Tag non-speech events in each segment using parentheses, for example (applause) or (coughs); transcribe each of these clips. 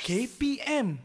KPM.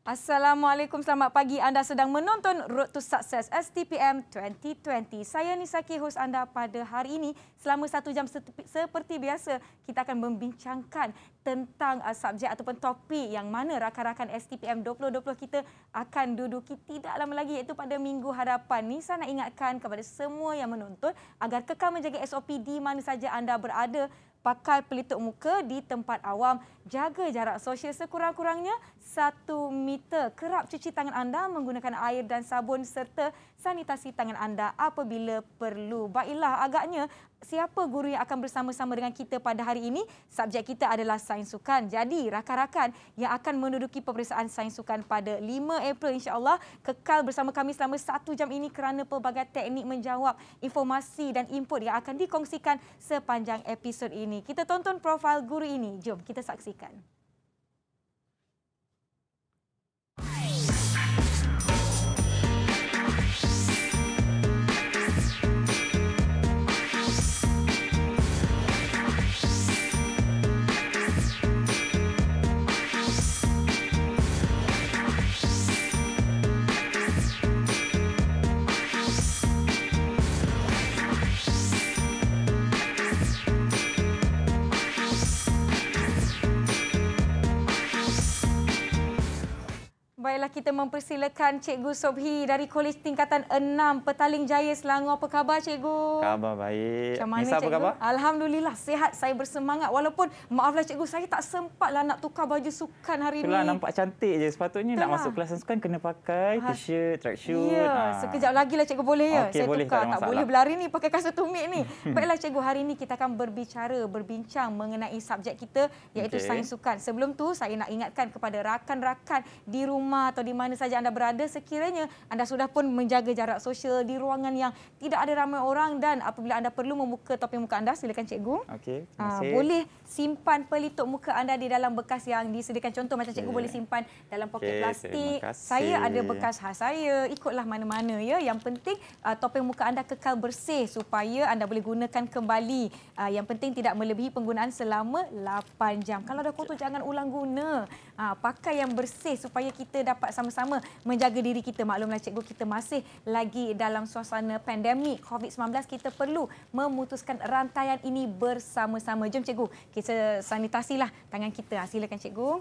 Assalamualaikum, selamat pagi. Anda sedang menonton Road to Success STPM 2020. Saya Nisaki, host anda pada hari ini. Selama satu jam seperti biasa, kita akan membincangkan tentang uh, subjek ataupun topik yang mana rakan-rakan STPM 2020 kita akan duduki tidak lama lagi iaitu pada minggu hadapan. Nisa nak ingatkan kepada semua yang menonton agar kekal menjaga SOP di mana saja anda berada pakai pelitup muka di tempat awam, jaga jarak sosial sekurang-kurangnya 1 meter. Kerap cuci tangan anda menggunakan air dan sabun serta sanitasi tangan anda apabila perlu. Baiklah, agaknya siapa guru yang akan bersama-sama dengan kita pada hari ini? Subjek kita adalah sains sukan. Jadi rakan-rakan yang akan menduduki peperiksaan sains sukan pada 5 April insya-Allah kekal bersama kami selama satu jam ini kerana pelbagai teknik menjawab informasi dan input yang akan dikongsikan sepanjang episod ini. Kita tonton profil guru ini. Jom kita saksikan. ialah kita mempersilakan Cikgu Sobhi dari Kolej Tingkatan 6 Petaling Jaya Selangor. Apa khabar Cikgu? Khabar baik. Macam mana Nisa, Apa khabar? Alhamdulillah sihat saya bersemangat walaupun maaflah Cikgu saya tak sempatlah nak tukar baju sukan hari Itulah, ini. Itulah nampak cantik je sepatutnya Itulah. nak lah. masuk kelas sukan kena pakai ha. t-shirt, track shoe. Ya, ha. sekejap lagi lah Cikgu boleh ya. Okay, saya boleh, tukar tak, tak boleh berlari ni pakai kasut tumit ni. (laughs) Baiklah Cikgu hari ini kita akan berbicara, berbincang mengenai subjek kita iaitu okay. sains sukan. Sebelum tu saya nak ingatkan kepada rakan-rakan di rumah atau di mana saja anda berada sekiranya anda sudah pun menjaga jarak sosial di ruangan yang tidak ada ramai orang dan apabila anda perlu membuka topi muka anda silakan cikgu. Okey. Ah, boleh simpan pelitup muka anda di dalam bekas yang disediakan contoh macam cikgu boleh simpan dalam poket okay, plastik. Saya ada bekas khas saya. Ikutlah mana-mana ya. Yang penting uh, ah, topeng muka anda kekal bersih supaya anda boleh gunakan kembali. Uh, yang penting tidak melebihi penggunaan selama 8 jam. Kalau dah kotor jangan ulang guna. Uh, pakai yang bersih supaya kita dapat dapat sama-sama menjaga diri kita. Maklumlah cikgu kita masih lagi dalam suasana pandemik COVID-19. Kita perlu memutuskan rantaian ini bersama-sama. Jom cikgu, kita lah tangan kita. Ah, silakan cikgu.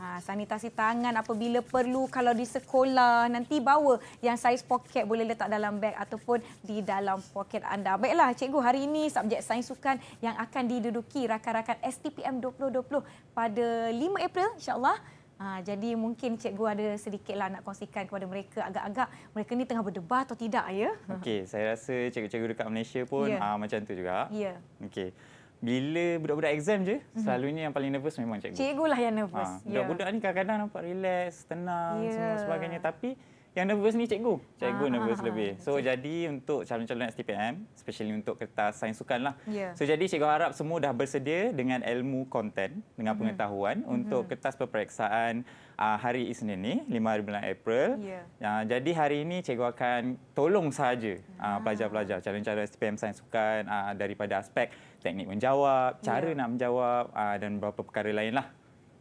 Ha, sanitasi tangan apabila perlu kalau di sekolah nanti bawa yang saiz poket boleh letak dalam beg ataupun di dalam poket anda. Baiklah cikgu hari ini subjek sains sukan yang akan diduduki rakan-rakan STPM 2020 pada 5 April insyaAllah. Ha, jadi mungkin cikgu ada sedikitlah nak kongsikan kepada mereka agak-agak mereka ni tengah berdebar atau tidak ya. Okey, saya rasa cikgu-cikgu dekat Malaysia pun yeah. aa, ha, macam tu juga. Ya. Yeah. Okey. Bila budak-budak exam je, mm-hmm. selalunya yang paling nervous memang cikgu. Cikgu lah yang nervous. Ha, budak-budak ya. ni kadang-kadang nampak relax, tenang yeah. semua sebagainya tapi yang nervous ni cikgu. Cikgu ah, nervous ah, lebih. Ah. So cik. jadi untuk calon-calon STPM, especially untuk kertas sains sukan lah. Yeah. So jadi cikgu harap semua dah bersedia dengan ilmu konten, dengan mm. pengetahuan mm. untuk hmm. kertas peperiksaan uh, hari Isnin ni, 5-9 April. Yeah. Ya. Uh, jadi hari ini cikgu akan tolong saja uh, ah, pelajar-pelajar, calon-calon STPM sains sukan uh, daripada aspek teknik menjawab, cara yeah. nak menjawab uh, dan beberapa perkara lain lah.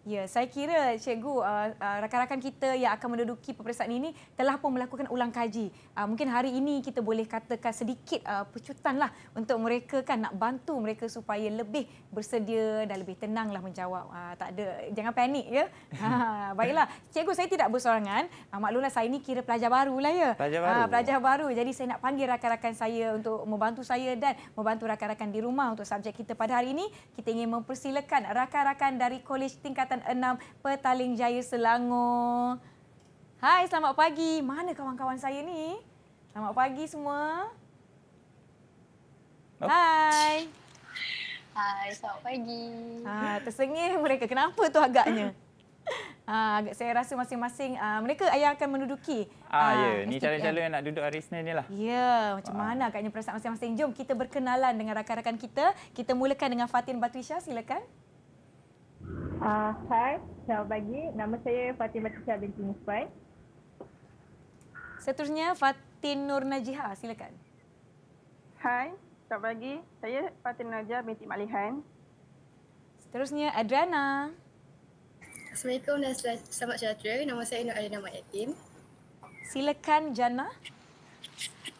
Ya, saya kira cikgu uh, uh, rakan-rakan kita yang akan menduduki peperiksaan ini telah pun melakukan ulang kaji. Uh, mungkin hari ini kita boleh katakan sedikit uh, pecutanlah untuk mereka kan nak bantu mereka supaya lebih bersedia dan lebih tenanglah menjawab. Uh, tak ada jangan panik ya. (laughs) Ha, baiklah, cikgu saya tidak bersorangan. Uh, maklumlah saya ini kira pelajar barulah ya. Pelajar ha, baru. Uh, pelajar baru. Jadi saya nak panggil rakan-rakan saya untuk membantu saya dan membantu rakan-rakan di rumah untuk subjek kita pada hari ini. Kita ingin mempersilakan rakan-rakan dari Kolej Tingkatan 96 Petaling Jaya Selangor. Hai, selamat pagi. Mana kawan-kawan saya ni? Selamat pagi semua. Oh. Hai. Hai, selamat pagi. Ha, tersengih mereka. Kenapa tu agaknya? Ha, saya rasa masing-masing uh, mereka ayah akan menduduki. Ah, uh, ya. Ha, ni calon-calon yang nak duduk hari Senin ni lah. Ya, macam Wah. mana agaknya perasaan masing-masing. Jom kita berkenalan dengan rakan-rakan kita. Kita mulakan dengan Fatin Batrisha. Silakan. Silakan. Uh, hi, selamat pagi. Nama saya Fatimah Tisha binti Nusfai. Seterusnya, Fatin Nur Najiha. Silakan. Hai, selamat pagi. Saya Fatin Nur Najiha binti Malihan. Seterusnya, Adriana. Assalamualaikum dan selamat sejahtera. Nama saya Nur Adriana Mayatim. Silakan, Jana.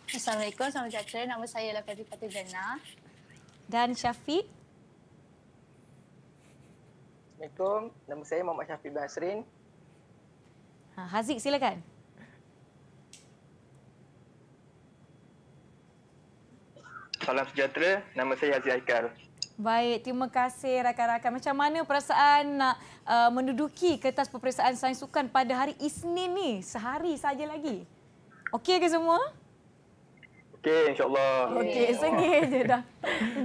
Assalamualaikum, selamat sejahtera. Nama saya Lafati Fatih Jana. Dan Syafiq. Assalamualaikum. Nama saya Muhammad Syafiq bin Asrin. Ha, Haziq silakan. Salam sejahtera. Nama saya Haziq Aikal. Baik, terima kasih rakan-rakan. Macam mana perasaan nak uh, menduduki kertas peperiksaan sains sukan pada hari Isnin ni? Sehari saja lagi. Okey ke semua? Okey, insyaAllah. Okey, okay. sengih oh. je dah.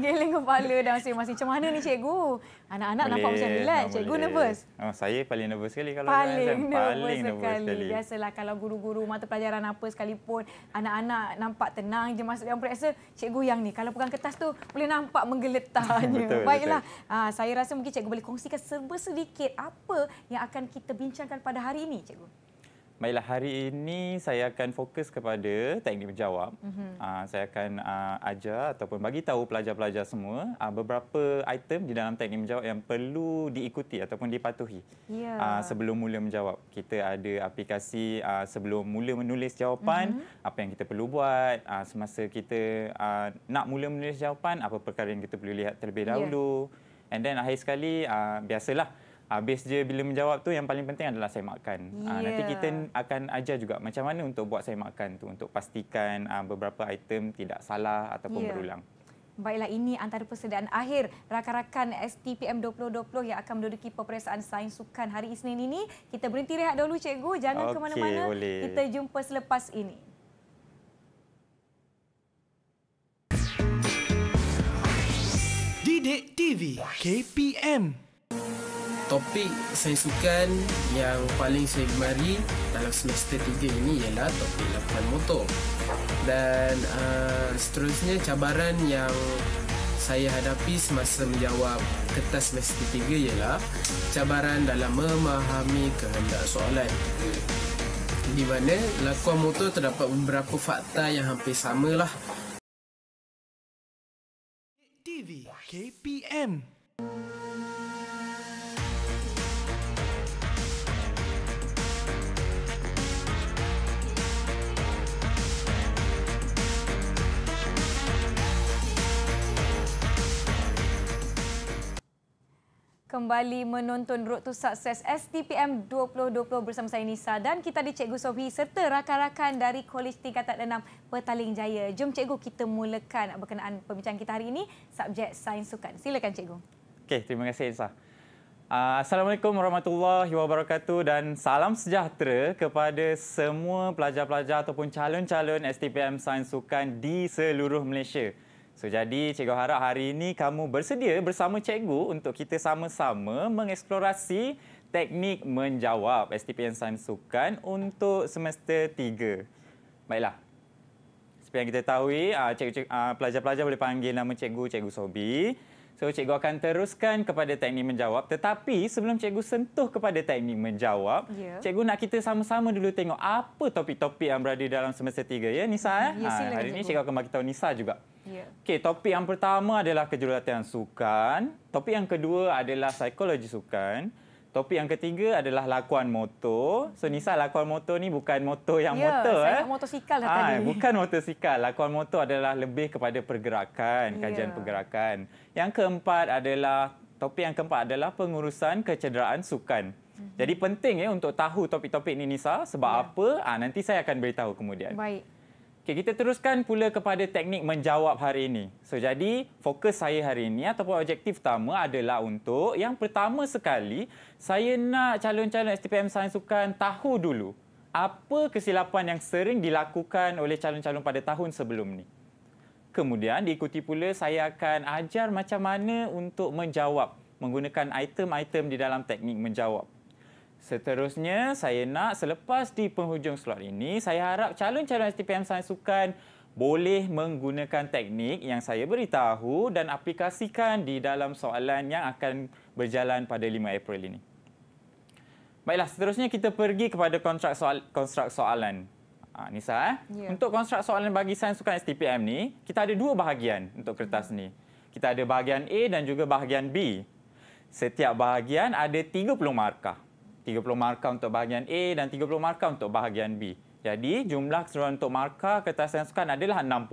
Geling kepala dah masing-masing. Macam mana ni cikgu? Anak-anak nampak macam relax. Cikgu boleh. nervous? Oh, saya paling nervous sekali kalau paling saya. Nervous paling nervous sekali. sekali. Biasalah kalau guru-guru mata pelajaran apa sekalipun, anak-anak nampak tenang je masuk dalam periksa, cikgu yang ni. Kalau pegang kertas tu, boleh nampak menggeletarnya. (laughs) betul, Baiklah. Betul. Ah, ha, saya rasa mungkin cikgu boleh kongsikan serba sedikit apa yang akan kita bincangkan pada hari ini, cikgu. Baiklah, hari ini saya akan fokus kepada teknik menjawab. Mm-hmm. Uh, saya akan uh, ajar ataupun bagi tahu pelajar-pelajar semua uh, beberapa item di dalam teknik menjawab yang perlu diikuti ataupun dipatuhi yeah. Ya. uh, sebelum mula menjawab. Kita ada aplikasi uh, sebelum mula menulis jawapan, mm-hmm. apa yang kita perlu buat uh, semasa kita uh, nak mula menulis jawapan, apa perkara yang kita perlu lihat terlebih ya. dahulu. Yeah. And then akhir sekali, uh, biasalah, Habis je bila menjawab tu yang paling penting adalah semakan. Yeah. Ya. Nanti kita akan ajar juga macam mana untuk buat saya makan tu untuk pastikan ah, beberapa item tidak salah ataupun yeah. berulang. Baiklah ini antara persediaan akhir rakan-rakan STPM 2020 yang akan menduduki peperiksaan sains sukan hari Isnin ini. Kita berhenti rehat dulu cikgu, jangan okay, ke mana-mana. Kita jumpa selepas ini. Didik TV KPM topik saya sukan yang paling saya gemari dalam semester tiga ini ialah topik lapangan motor dan uh, seterusnya cabaran yang saya hadapi semasa menjawab kertas semester tiga ialah cabaran dalam memahami kehendak soalan di mana lakuan motor terdapat beberapa fakta yang hampir samalah TV KPM kembali menonton Road to Success STPM 2020 bersama saya Nisa dan kita di Cikgu Sofi serta rakan-rakan dari Kolej Tingkatan 6 Petaling Jaya. Jom Cikgu kita mulakan berkenaan pembicaraan kita hari ini, subjek Sains Sukan. Silakan Cikgu. Okey, terima kasih Nisa. Ah, Assalamualaikum warahmatullahi wabarakatuh dan salam sejahtera kepada semua pelajar-pelajar ataupun calon-calon STPM Sains Sukan di seluruh Malaysia. So, jadi cikgu harap hari ini kamu bersedia bersama cikgu untuk kita sama-sama mengeksplorasi teknik menjawab STPN Sains Sukan untuk semester 3. Baiklah. Seperti yang kita tahu, ah, ah, pelajar-pelajar boleh panggil nama cikgu, cikgu Sobi. So cikgu akan teruskan kepada teknik menjawab. Tetapi sebelum cikgu sentuh kepada teknik menjawab, yeah. cikgu nak kita sama-sama dulu tengok apa topik-topik yang berada dalam semester tiga. Ya, Nisa? Eh? Ya, ha, hari ini cikgu akan beritahu Nisa juga. Yeah. Okay, topik yang pertama adalah kejurulatihan sukan. Topik yang kedua adalah psikologi sukan. Topik yang ketiga adalah lakuan motor. So Nisa, lakuan motor ni bukan motor yang ya, motor. Ya, saya eh. nak motosikal dah Ay, ah, tadi. Bukan motosikal. Lakuan motor adalah lebih kepada pergerakan, ya. kajian pergerakan. Yang keempat adalah, topik yang keempat adalah pengurusan kecederaan sukan. Mhm. Jadi penting ya untuk tahu topik-topik ini Nisa sebab ya. apa? Ah nanti saya akan beritahu kemudian. Baik. Okay, kita teruskan pula kepada teknik menjawab hari ini. So, jadi, fokus saya hari ini ataupun objektif utama adalah untuk yang pertama sekali, saya nak calon-calon STPM Sains Sukan tahu dulu apa kesilapan yang sering dilakukan oleh calon-calon pada tahun sebelum ni. Kemudian, diikuti pula saya akan ajar macam mana untuk menjawab menggunakan item-item di dalam teknik menjawab. Seterusnya, saya nak selepas di penghujung slot ini, saya harap calon-calon STPM Sains Sukan boleh menggunakan teknik yang saya beritahu dan aplikasikan di dalam soalan yang akan berjalan pada 5 April ini. Baiklah, seterusnya kita pergi kepada kontrak soal, konstrak soalan. Ha, Nisa, eh? ya. untuk konstrak soalan bagi Sains Sukan STPM ni, kita ada dua bahagian untuk kertas ni. Kita ada bahagian A dan juga bahagian B. Setiap bahagian ada 30 markah. 30 markah untuk bahagian A dan 30 markah untuk bahagian B. Jadi jumlah keseluruhan untuk markah kertas yang sukan adalah 60.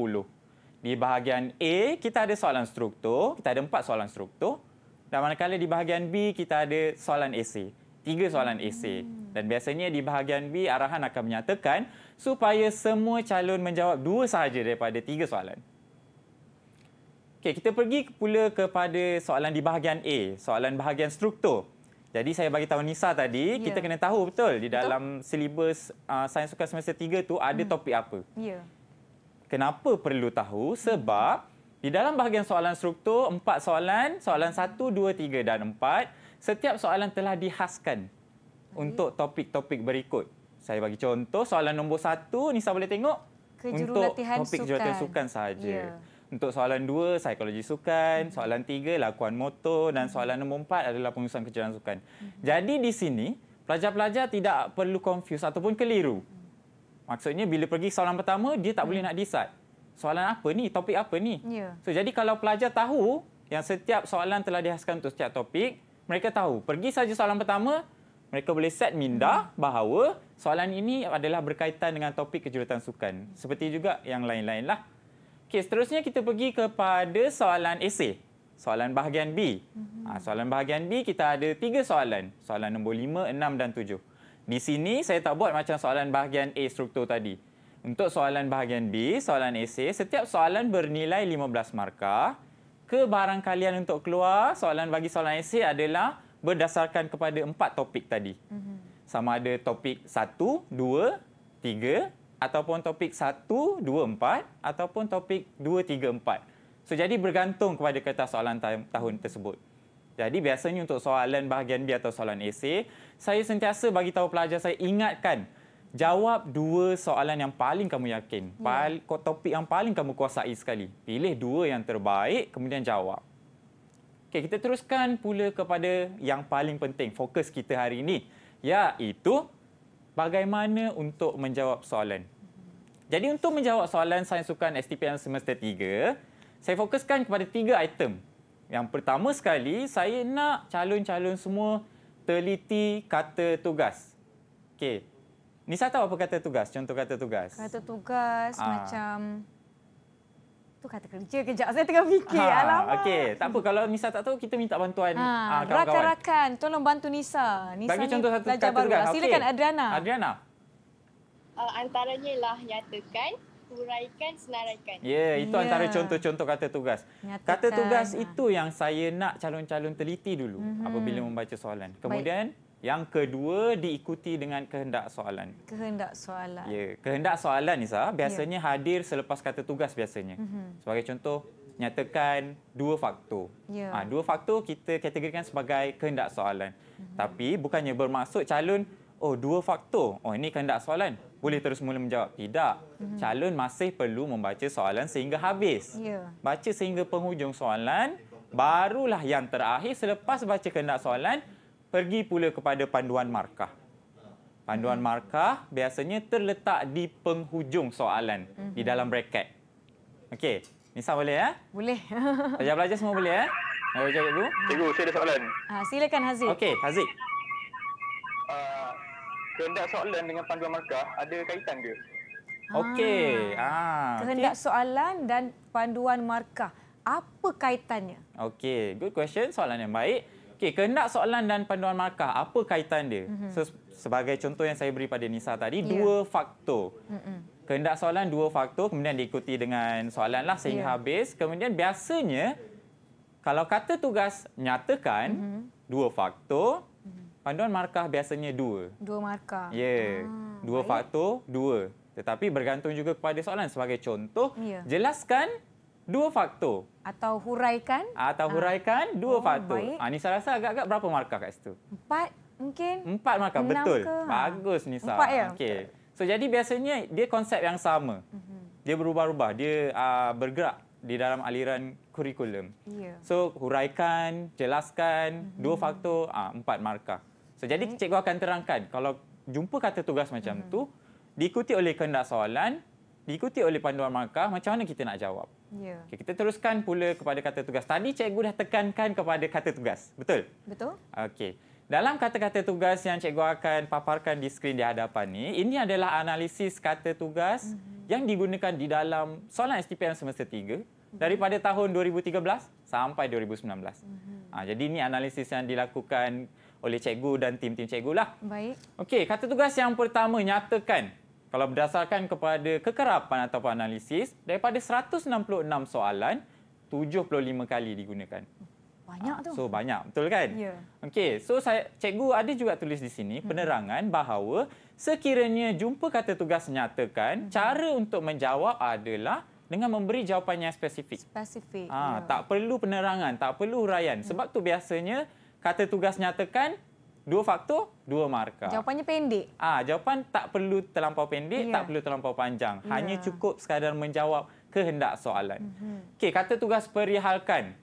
Di bahagian A, kita ada soalan struktur. Kita ada empat soalan struktur. Dan manakala di bahagian B, kita ada soalan esei. Tiga soalan esei. Hmm. Dan biasanya di bahagian B, arahan akan menyatakan supaya semua calon menjawab dua sahaja daripada tiga soalan. Okay, kita pergi pula kepada soalan di bahagian A, soalan bahagian struktur. Jadi saya bagi tahu Nisa tadi, yeah. kita kena tahu betul di dalam silibus uh, sains sukan semester 3 tu ada hmm. topik apa. Yeah. Kenapa perlu tahu? Sebab di dalam bahagian soalan struktur, empat soalan, soalan satu, dua, tiga dan empat, setiap soalan telah dihaskan okay. untuk topik-topik berikut. Saya bagi contoh, soalan nombor satu, Nisa boleh tengok. Kejurulatihan Untuk topik kejurulatihan sukan saja. Yeah untuk soalan dua, psikologi sukan. Hmm. Soalan tiga, lakuan motor. Dan hmm. soalan nombor empat adalah pengurusan kejuruan sukan. Hmm. Jadi di sini, pelajar-pelajar tidak perlu confuse ataupun keliru. Maksudnya bila pergi soalan pertama, dia tak boleh nak decide. Soalan apa ni? Topik apa ni? Yeah. So, jadi kalau pelajar tahu yang setiap soalan telah dihasilkan untuk setiap topik, mereka tahu. Pergi saja soalan pertama, mereka boleh set minda bahawa soalan ini adalah berkaitan dengan topik kejurutan sukan. Seperti juga yang lain-lain lah. Okey, seterusnya kita pergi kepada soalan esei. Soalan bahagian B. Ha, soalan bahagian B, kita ada tiga soalan. Soalan nombor lima, enam dan tujuh. Di sini, saya tak buat macam soalan bahagian A struktur tadi. Untuk soalan bahagian B, soalan esei, setiap soalan bernilai 15 markah. Kebarang kalian untuk keluar, soalan bagi soalan esei adalah berdasarkan kepada empat topik tadi. Mhm. Sama ada topik satu, dua, tiga ataupun topik 1, 2, 4 ataupun topik 2, 3, 4. So, jadi bergantung kepada kertas soalan tahun tersebut. Jadi biasanya untuk soalan bahagian B atau soalan AC, saya sentiasa bagi tahu pelajar saya ingatkan jawab dua soalan yang paling kamu yakin, yeah. topik yang paling kamu kuasai sekali. Pilih dua yang terbaik kemudian jawab. Okey, kita teruskan pula kepada yang paling penting fokus kita hari ini iaitu bagaimana untuk menjawab soalan. Jadi untuk menjawab soalan sains sukan STPM semester 3, saya fokuskan kepada tiga item. Yang pertama sekali, saya nak calon-calon semua teliti kata tugas. Okey. Nisa tahu apa kata tugas? Contoh kata tugas. Kata tugas Aa. Ah. macam... Tu kata kerja kejap. Saya tengah fikir. Ha, Alamak. Okey, tak apa. Kalau Nisa tak tahu, kita minta bantuan ah, kawan-kawan. Rakan-rakan, tolong bantu Nisa. Nisa Bagi ni contoh satu kata tugas. Silakan okay. Adriana. Adriana uh, antaranya lah nyatakan, huraikan, senaraikan. Ya, yeah, itu yeah. antara contoh-contoh kata tugas. Nyatakan. Kata tugas ha. itu yang saya nak calon-calon teliti dulu mm-hmm. apabila membaca soalan. Kemudian Baik. Yang kedua diikuti dengan kehendak soalan. Kehendak soalan. Ya, kehendak soalan ni sah ya. biasanya ya. hadir selepas kata tugas biasanya. Mm-hmm. Sebagai contoh, nyatakan dua faktor. Ah, ha, dua faktor kita kategorikan sebagai kehendak soalan. Mm-hmm. Tapi bukannya bermaksud calon oh dua faktor. Oh ini kena soalan. Boleh terus mula menjawab. Tidak. Mm-hmm. Calon masih perlu membaca soalan sehingga habis. Yeah. Baca sehingga penghujung soalan, barulah yang terakhir selepas baca kena soalan, pergi pula kepada panduan markah. Panduan mhm. markah biasanya terletak di penghujung soalan mm-hmm. di mhm. dalam bracket. Okey. Nisa boleh ya? Boleh. Belajar-belajar (laughs) semua boleh ya? Mau jawab dulu? Cikgu, saya ada soalan. Ah, silakan Haziq. Okey, Haziq. Uh, kehendak soalan dengan panduan markah ada kaitan dia. Okey. Ah. ah kehendak okay. soalan dan panduan markah apa kaitannya? Okey, good question. Soalan yang baik. Okey, kehendak soalan dan panduan markah apa kaitan dia? Mm-hmm. So, sebagai contoh yang saya beri pada Nisa tadi, yeah. dua faktor. Mm-hmm. Kehendak soalan dua faktor kemudian diikuti dengan soalanlah lah sehingga yeah. habis. Kemudian biasanya kalau kata tugas nyatakan mm-hmm. dua faktor Panduan markah biasanya dua. Dua markah. Ya. Yeah. Hmm, dua baik. faktor, dua. Tetapi bergantung juga kepada soalan. Sebagai contoh, yeah. jelaskan dua faktor. Atau huraikan. Atau ah. huraikan ah. dua oh, faktor. Baik. Ah, Nisa rasa agak-agak berapa markah kat situ? Empat mungkin. Empat markah, betul. Ke, ha. Bagus Nisa. Empat ya? Okay. So, jadi biasanya dia konsep yang sama. Mm -hmm. Dia berubah-ubah. Dia uh, bergerak di dalam aliran kurikulum. Yeah. So, huraikan, jelaskan, mm -hmm. dua mhm. faktor, uh, empat markah. So, jadi hmm. cikgu akan terangkan kalau jumpa kata tugas macam hmm. tu diikuti oleh kehendak soalan, diikuti oleh panduan markah, macam mana kita nak jawab. Yeah. Okay, kita teruskan pula kepada kata tugas. Tadi cikgu dah tekankan kepada kata tugas. Betul? Betul. Okey. Dalam kata-kata tugas yang cikgu akan paparkan di skrin di hadapan ni, ini adalah analisis kata tugas mm -hmm. yang digunakan di dalam soalan STPM semester 3 mm -hmm. daripada tahun 2013 sampai 2019. Mm -hmm. ha, jadi ini analisis yang dilakukan oleh cikgu dan tim-tim cikgu lah. Baik. Okey, kata tugas yang pertama nyatakan kalau berdasarkan kepada kekerapan atau analisis daripada 166 soalan 75 kali digunakan. Banyak ah, tu. So banyak, betul kan? Ya. Yeah. Okey, so saya cikgu ada juga tulis di sini hmm. penerangan bahawa sekiranya jumpa kata tugas nyatakan hmm cara untuk menjawab adalah dengan memberi jawapan yang spesifik. Spesifik. Ah, ha, ya. yeah. tak perlu penerangan, tak perlu huraian. Hmm. Sebab mm. tu biasanya kata tugas nyatakan dua faktor, dua markah. Jawapannya pendek. Ah, jawapan tak perlu terlampau pendek, ya. tak perlu terlampau panjang. Ya. Hanya cukup sekadar menjawab kehendak soalan. Mm -hmm. Okey, kata tugas perihalkan.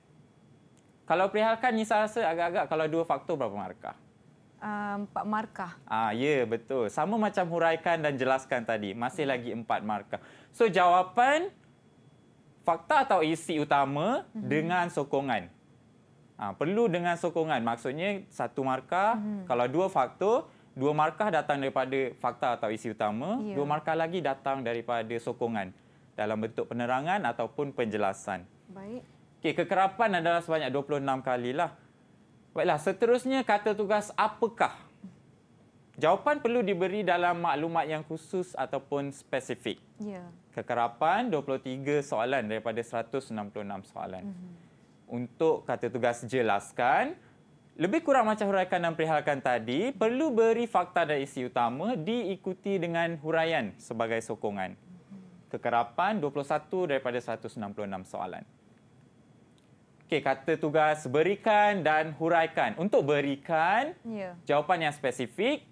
Kalau perihalkan ni saya rasa agak-agak kalau dua faktor berapa markah? Ah, empat uh, markah. Ah, ya, yeah, betul. Sama macam huraikan dan jelaskan tadi. Masih hmm. lagi empat markah. So, jawapan fakta atau isi utama mm -hmm. dengan sokongan. Ha, perlu dengan sokongan. Maksudnya satu markah, hmm. kalau dua faktor, dua markah datang daripada fakta atau isi utama, yeah. dua markah lagi datang daripada sokongan dalam bentuk penerangan ataupun penjelasan. Baik. Okey, kekerapan adalah sebanyak 26 kali lah. Baiklah, seterusnya kata tugas apakah? Jawapan perlu diberi dalam maklumat yang khusus ataupun spesifik. Ya. Kekerapan 23 soalan daripada 166 soalan. Mm -hmm untuk kata tugas jelaskan lebih kurang macam huraikan dan perihalkan tadi, perlu beri fakta dan isi utama diikuti dengan huraian sebagai sokongan. Kekerapan 21 daripada 166 soalan. Okey, kata tugas berikan dan huraikan. Untuk berikan, yeah. jawapan yang spesifik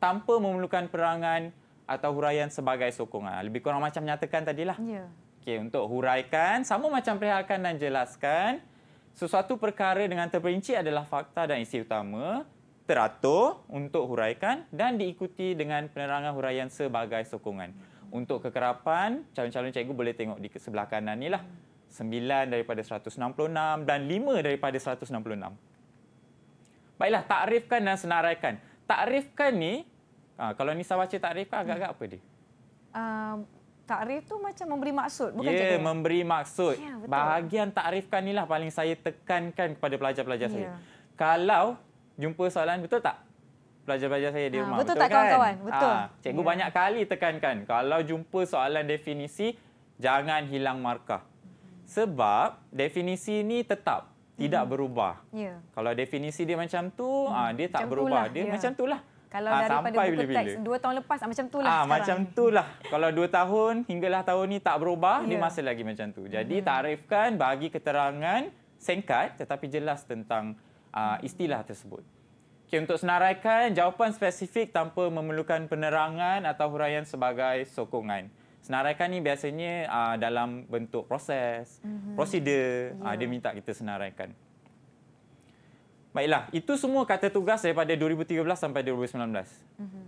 tanpa memerlukan perangan atau huraian sebagai sokongan. Lebih kurang macam nyatakan tadilah. Yeah. Okey, untuk huraikan, sama macam perihalkan dan jelaskan, sesuatu perkara dengan terperinci adalah fakta dan isi utama, teratur untuk huraikan dan diikuti dengan penerangan huraian sebagai sokongan. Untuk kekerapan, calon-calon cikgu boleh tengok di sebelah kanan ni lah. 9 daripada 166 dan 5 daripada 166. Baiklah, takrifkan dan senaraikan. Takrifkan ni, ha, kalau Nisa baca takrifkan, agak-agak apa dia? Um, takrif tu macam memberi maksud bukan yeah, cikgu. Ya, memberi maksud. Yeah, ya, Bahagian takrifkan inilah paling saya tekankan kepada pelajar-pelajar yeah. saya. Kalau jumpa soalan betul tak? Pelajar-pelajar saya di rumah. betul, betul tak kawan-kawan? Kan? Betul. Ha, cikgu yeah. banyak kali tekankan kalau jumpa soalan definisi jangan hilang markah. Sebab definisi ni tetap tidak hmm. berubah. Yeah. Kalau definisi dia macam tu, hmm. Ah, dia tak macam berubah. Itulah. Dia yeah. macam itulah. Yeah. Kalau ha, daripada buku bila, teks, 2 tahun lepas ah, macam tu ah, lah ha, Macam tu lah. Kalau dua tahun hinggalah tahun ni tak berubah, yeah. ni ya. masih lagi macam tu. Jadi hmm. tarifkan bagi keterangan singkat tetapi jelas tentang uh, istilah tersebut. Okay, untuk senaraikan, jawapan spesifik tanpa memerlukan penerangan atau huraian sebagai sokongan. Senaraikan ni biasanya uh, dalam bentuk proses, mm -hmm. prosedur, yeah. uh, dia ya. minta kita senaraikan. Baiklah, itu semua kata tugas daripada 2013 sampai 2019. Mm-hmm.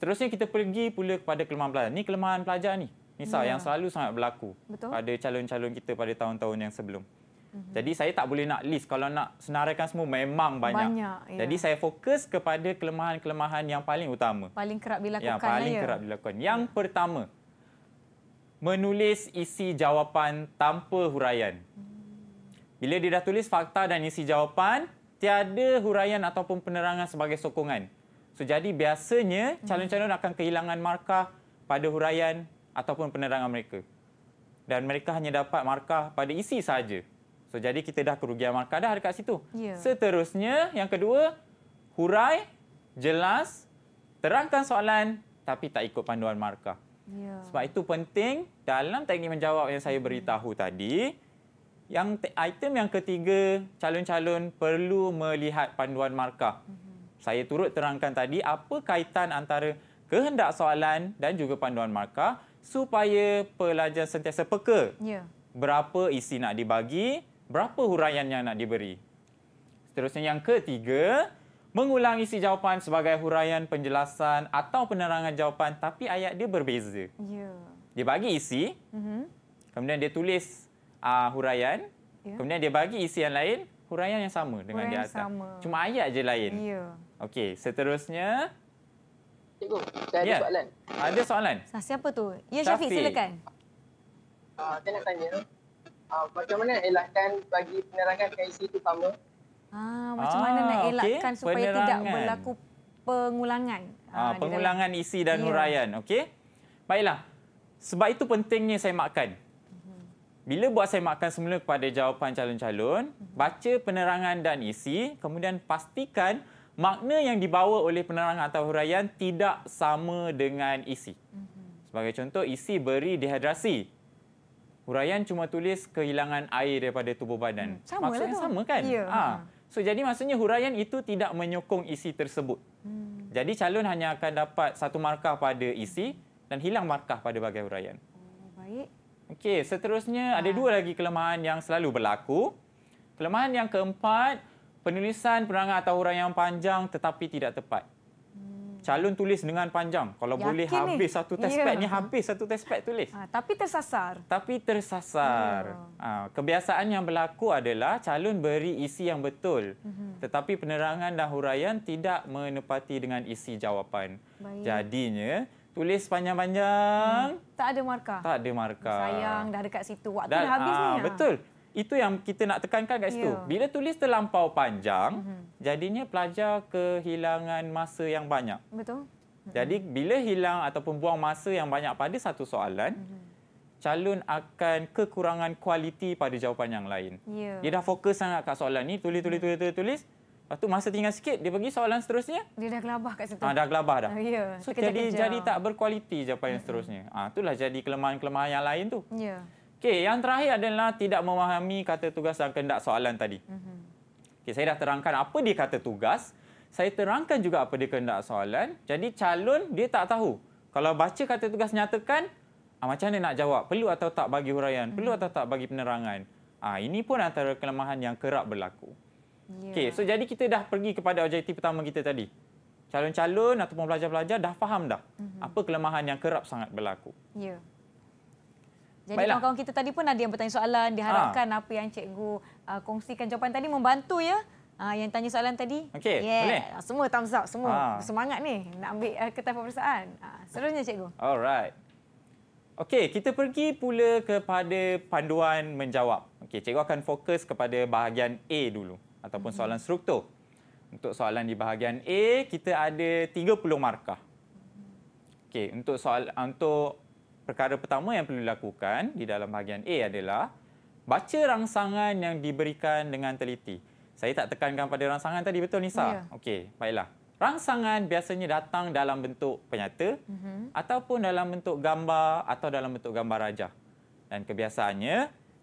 Seterusnya kita pergi pula kepada kelemahan pelajar. Ini kelemahan pelajar ni. Nisa yeah. yang selalu sangat berlaku Betul. pada calon-calon kita pada tahun-tahun yang sebelum. Mm-hmm. Jadi saya tak boleh nak list kalau nak senaraikan semua memang banyak. banyak yeah. Jadi saya fokus kepada kelemahan-kelemahan yang paling utama. Paling kerap dilakukan. Yang lah, paling ya. kerap dilakukan. Yang yeah. pertama, menulis isi jawapan tanpa huraian. Mm. Bila dia dah tulis fakta dan isi jawapan, tiada huraian ataupun penerangan sebagai sokongan. So, jadi biasanya hmm. calon-calon akan kehilangan markah pada huraian ataupun penerangan mereka. Dan mereka hanya dapat markah pada isi sahaja. So, jadi kita dah kerugian markah dah dekat situ. Yeah. Seterusnya, yang kedua, hurai, jelas, terangkan soalan tapi tak ikut panduan markah. Yeah. Sebab itu penting dalam teknik menjawab yang saya beritahu mm. tadi, yang item yang ketiga, calon-calon perlu melihat panduan markah. Mhm. Saya turut terangkan tadi apa kaitan antara kehendak soalan dan juga panduan markah supaya pelajar sentiasa peka. Ya. Berapa isi nak dibagi, berapa huraian yang nak diberi. Seterusnya yang ketiga, mengulang isi jawapan sebagai huraian penjelasan atau penerangan jawapan tapi ayat dia berbeza. Ya. Dia bagi isi, uh-huh. kemudian dia tulis uh, huraian, yeah. kemudian dia bagi isi yang lain, huraian yang sama dengan huraian di atas. Sama. Cuma ayat je lain. Ya. Yeah. Okey, seterusnya. Cikgu, saya yeah. ada ya. soalan. Ada soalan? Siapa tu? Ya, Syafiq, Syafiq silakan. Uh, saya nak tanya, uh, macam mana elakkan bagi penerangan ke isi itu sama? Ah, macam ah, mana nak elakkan okay. supaya penerangan. tidak berlaku pengulangan? Ah, pengulangan isi dan yeah. Okay. Baiklah. Sebab itu pentingnya saya makan. Bila buat semakan semula kepada jawapan calon-calon, baca penerangan dan isi, kemudian pastikan makna yang dibawa oleh penerangan atau huraian tidak sama dengan isi. Mhm. Sebagai contoh, isi beri dehidrasi. Huraian cuma tulis kehilangan air daripada tubuh badan. Hmm, sama maksudnya sama kan? Ya. Ha. So, jadi maksudnya huraian itu tidak menyokong isi tersebut. Hmm. Jadi calon hanya akan dapat satu markah pada isi dan hilang markah pada bagian huraian. Oh, baik. Okey, seterusnya ha. ada ah. dua lagi kelemahan yang selalu berlaku. Kelemahan yang keempat, penulisan perangai atau huraian yang panjang tetapi tidak tepat. Hmm. Calon tulis dengan panjang. Kalau Yakin boleh habis satu test yeah. pad ni habis satu test pad tulis. Ha, tapi tersasar. Tapi tersasar. Ha. kebiasaan yang berlaku adalah calon beri isi yang betul. Hmm. Tetapi penerangan dan huraian tidak menepati dengan isi jawapan. Baik. Jadinya, Tulis panjang-panjang. Hmm. Tak ada markah. Tak ada markah. Sayang, dah dekat situ. Waktu dah, dah habis ah, ni. Ah. Betul. Itu yang kita nak tekankan kat situ. Ya. Bila tulis terlampau panjang, hmm. jadinya pelajar kehilangan masa yang banyak. Betul. Mhm. Jadi bila hilang ataupun buang masa yang banyak pada satu soalan, hmm. calon akan kekurangan kualiti pada jawapan yang lain. Ya. Dia dah fokus sangat kat soalan ni, tulis, tulis, tulis, tulis. tulis Lepas tu masa tinggal sikit, dia pergi soalan seterusnya. Dia dah gelabah kat situ. Ha, dah gelabah dah. Ya, so, jadi, jadi tak berkualiti jawapan yang seterusnya. Ha, itulah jadi kelemahan-kelemahan yang lain tu. Ya. Okay, yang terakhir adalah tidak memahami kata tugas dan kendak soalan tadi. Mm-hmm. Okay, saya dah terangkan apa dia kata tugas. Saya terangkan juga apa dia kendak soalan. Jadi calon dia tak tahu. Kalau baca kata tugas nyatakan, ha, macam mana nak jawab? Perlu atau tak bagi huraian? Perlu mm-hmm. atau tak bagi penerangan? Ah, ini pun antara kelemahan yang kerap berlaku. Yeah. Okay, so jadi kita dah pergi kepada objektif pertama kita tadi. Calon-calon ataupun pelajar-pelajar dah faham dah mm -hmm. apa kelemahan yang kerap sangat berlaku. Ya. Yeah. Jadi kawan-kawan kita tadi pun ada yang bertanya soalan. Diharapkan ha. apa yang cikgu uh, kongsikan jawapan tadi membantu ya. Uh, yang tanya soalan tadi. Okey, yeah. boleh. Semua thumbs up, semua. Ha. Semangat ni nak ambil uh, ketahuan perusahaan. Uh, Seluruhnya cikgu. Alright. Okey, kita pergi pula kepada panduan menjawab. Okey, cikgu akan fokus kepada bahagian A dulu ataupun soalan hmm struktur. Untuk soalan di bahagian A, kita ada 30 markah. Okey, untuk soal ah, untuk perkara pertama yang perlu dilakukan di dalam bahagian A adalah baca rangsangan yang diberikan dengan teliti. Saya tak tekankan pada rangsangan tadi betul Nisa. Yeah. Okey, baiklah. Rangsangan biasanya datang dalam bentuk penyata mm-hmm. ataupun dalam bentuk gambar atau dalam bentuk gambar rajah. Dan kebiasaannya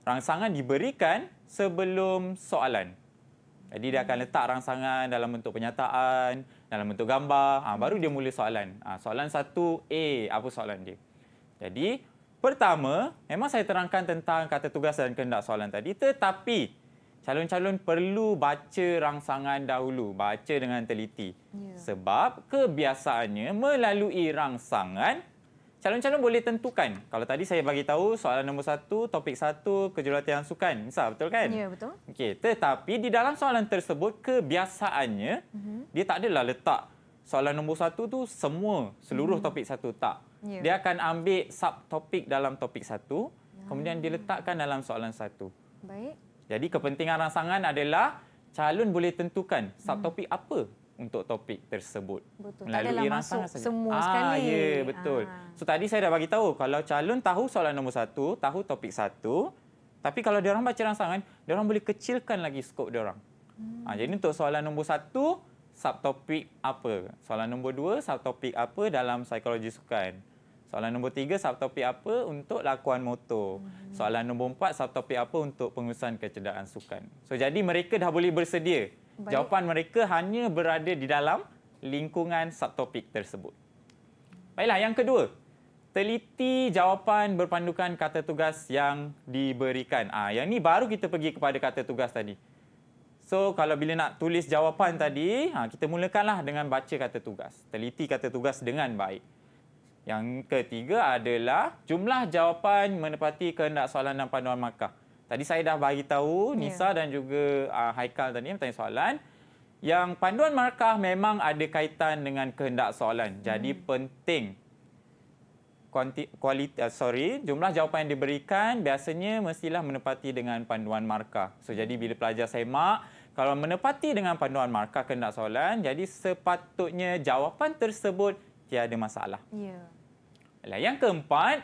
rangsangan diberikan sebelum soalan. Jadi dia akan letak rangsangan dalam bentuk penyataan, dalam bentuk gambar. Ha, baru dia mula soalan. Ha, soalan satu A, apa soalan dia? Jadi, pertama, memang saya terangkan tentang kata tugas dan kehendak soalan tadi. Tetapi, calon-calon perlu baca rangsangan dahulu. Baca dengan teliti. Yeah. Sebab kebiasaannya melalui rangsangan, calon-calon boleh tentukan. Kalau tadi saya bagi tahu soalan nombor satu, topik satu, kejuruteraan sukan. Misal, betul kan? Ya, betul. Okey, tetapi di dalam soalan tersebut, kebiasaannya, uh mhm. -huh. dia tak adalah letak soalan nombor satu tu semua, seluruh uh mhm. -huh. topik satu. Tak. Ya. Dia akan ambil sub topik dalam topik satu, ya. kemudian diletakkan dalam soalan satu. Baik. Jadi, kepentingan rangsangan adalah calon boleh tentukan subtopik uh mhm. -huh. apa untuk topik tersebut. Betul. Melalui tak masuk sahaja. semua ah, sekali. Ya, betul. Ah. So tadi saya dah bagi tahu kalau calon tahu soalan nombor satu, tahu topik satu. Tapi kalau dia orang baca rangsangan, dia orang boleh kecilkan lagi skop dia orang. Hmm. Ah, jadi untuk soalan nombor satu, subtopik apa? Soalan nombor dua, subtopik apa dalam psikologi sukan? Soalan nombor tiga, subtopik apa untuk lakuan motor? Hmm. Soalan nombor empat, subtopik apa untuk pengurusan kecederaan sukan? So jadi mereka dah boleh bersedia. Baik. Jawapan mereka hanya berada di dalam lingkungan subtopik tersebut. Baiklah, yang kedua. Teliti jawapan berpandukan kata tugas yang diberikan. Ah, Yang ni baru kita pergi kepada kata tugas tadi. So, kalau bila nak tulis jawapan tadi, ah, kita mulakanlah dengan baca kata tugas. Teliti kata tugas dengan baik. Yang ketiga adalah jumlah jawapan menepati kehendak soalan dan panduan markah tadi saya dah bagi tahu ya. Nisa dan juga uh, Haikal tadi bertanya soalan yang panduan markah memang ada kaitan dengan kehendak soalan. Jadi hmm. penting Kuanti, kualiti uh, sorry jumlah jawapan yang diberikan biasanya mestilah menepati dengan panduan markah. So jadi bila pelajar saya mak kalau menepati dengan panduan markah kehendak soalan jadi sepatutnya jawapan tersebut tiada masalah. Yeah. Ya. Yang keempat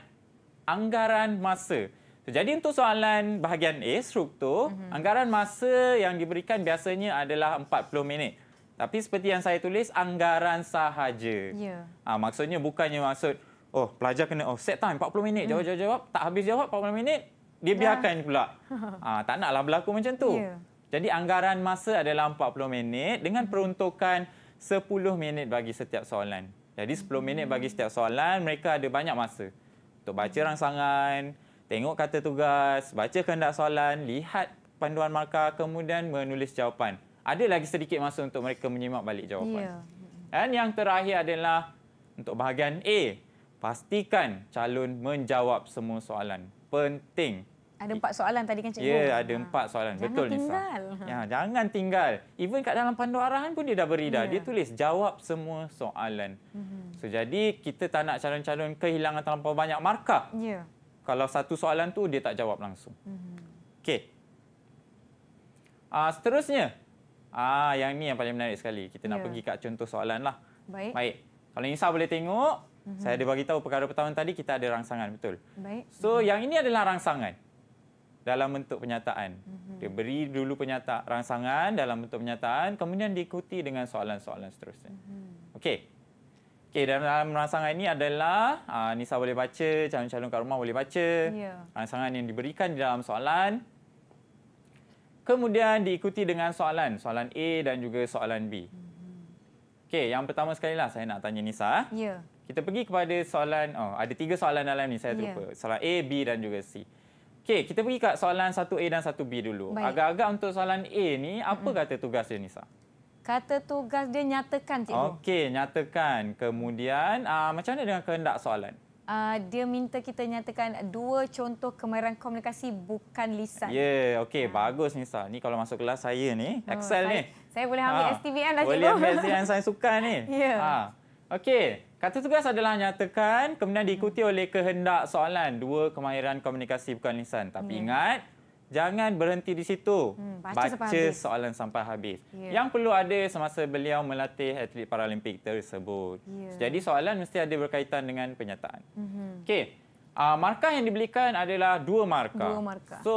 anggaran masa. Jadi untuk soalan bahagian A, struktur, mm-hmm. anggaran masa yang diberikan biasanya adalah 40 minit. Tapi seperti yang saya tulis, anggaran sahaja. Yeah. Ha, maksudnya bukannya maksud, oh pelajar kena oh, set time 40 minit, mm. jawab-jawab, tak habis jawab 40 minit, dia ya. biarkan pula. (laughs) Ha, tak naklah berlaku macam tu. Yeah. Jadi anggaran masa adalah 40 minit dengan hmm. peruntukan 10 minit bagi setiap soalan. Jadi 10 hmm. minit bagi setiap soalan, mereka ada banyak masa untuk baca hmm. rangsangan, tengok kata tugas, baca kehendak soalan, lihat panduan markah kemudian menulis jawapan. Ada lagi sedikit masa untuk mereka menyimak balik jawapan. Yeah. Dan yang terakhir adalah untuk bahagian A, pastikan calon menjawab semua soalan. Penting. Ada empat soalan tadi kan Cikgu? Ya, yeah, ada ha. empat soalan. Jangan Betul, tinggal. Ha. Ya, jangan tinggal. Even kat dalam pandu arahan pun dia dah beri dah. Yeah. Dia ya. tulis, jawab semua soalan. Mm -hmm. so, jadi, kita tak nak calon-calon kehilangan terlalu banyak markah. Yeah kalau satu soalan tu dia tak jawab langsung. Hmm. Okey. Uh, seterusnya, ah uh, yang ni yang paling menarik sekali. Kita yeah. nak ya. pergi kat contoh soalan lah. Baik. Baik. Kalau Insa boleh tengok, mm -hmm. saya ada bagi tahu perkara pertama tadi kita ada rangsangan betul. Baik. So mm -hmm. yang ini adalah rangsangan dalam bentuk pernyataan. Mm -hmm. Dia beri dulu pernyataan rangsangan dalam bentuk pernyataan, kemudian diikuti dengan soalan-soalan seterusnya. Mm -hmm. Okey. Okey, dan dalam rangsangan ini adalah uh, Nisa boleh baca, calon-calon kat rumah boleh baca. Yeah. Rangsangan yang diberikan di dalam soalan. Kemudian diikuti dengan soalan. Soalan A dan juga soalan B. Okey, yang pertama sekali lah saya nak tanya Nisa. Yeah. Kita pergi kepada soalan, oh ada tiga soalan dalam ni saya terlupa. Yeah. Soalan A, B dan juga C. Okey, kita pergi ke soalan 1A dan 1B dulu. Agak-agak untuk soalan A ni, apa mm -hmm. kata tugas dia Nisa? Kata tugas dia nyatakan, Cikgu. Okey, nyatakan. Kemudian, uh, macam mana dengan kehendak soalan? Uh, dia minta kita nyatakan dua contoh kemahiran komunikasi bukan lisan. Ya, yeah, okey. Uh. Bagus, Nisa. Ni kalau masuk kelas saya ni, oh, Excel ni. Saya boleh ambil ha. STVM dah, boleh Cikgu. Boleh ambil STVM (laughs) Sains Sukan ni. Ya. Yeah. Ha. Okey, kata tugas adalah nyatakan kemudian diikuti oleh kehendak soalan dua kemahiran komunikasi bukan lisan. Tapi yeah. ingat, jangan berhenti di situ. Hmm, baca baca sampai soalan habis. sampai habis. Yeah. Yang perlu ada semasa beliau melatih atlet Paralimpik tersebut. Yeah. Jadi soalan mesti ada berkaitan dengan penyataan. Mm -hmm. Okey. Uh, markah yang diberikan adalah dua markah. Dua markah. So,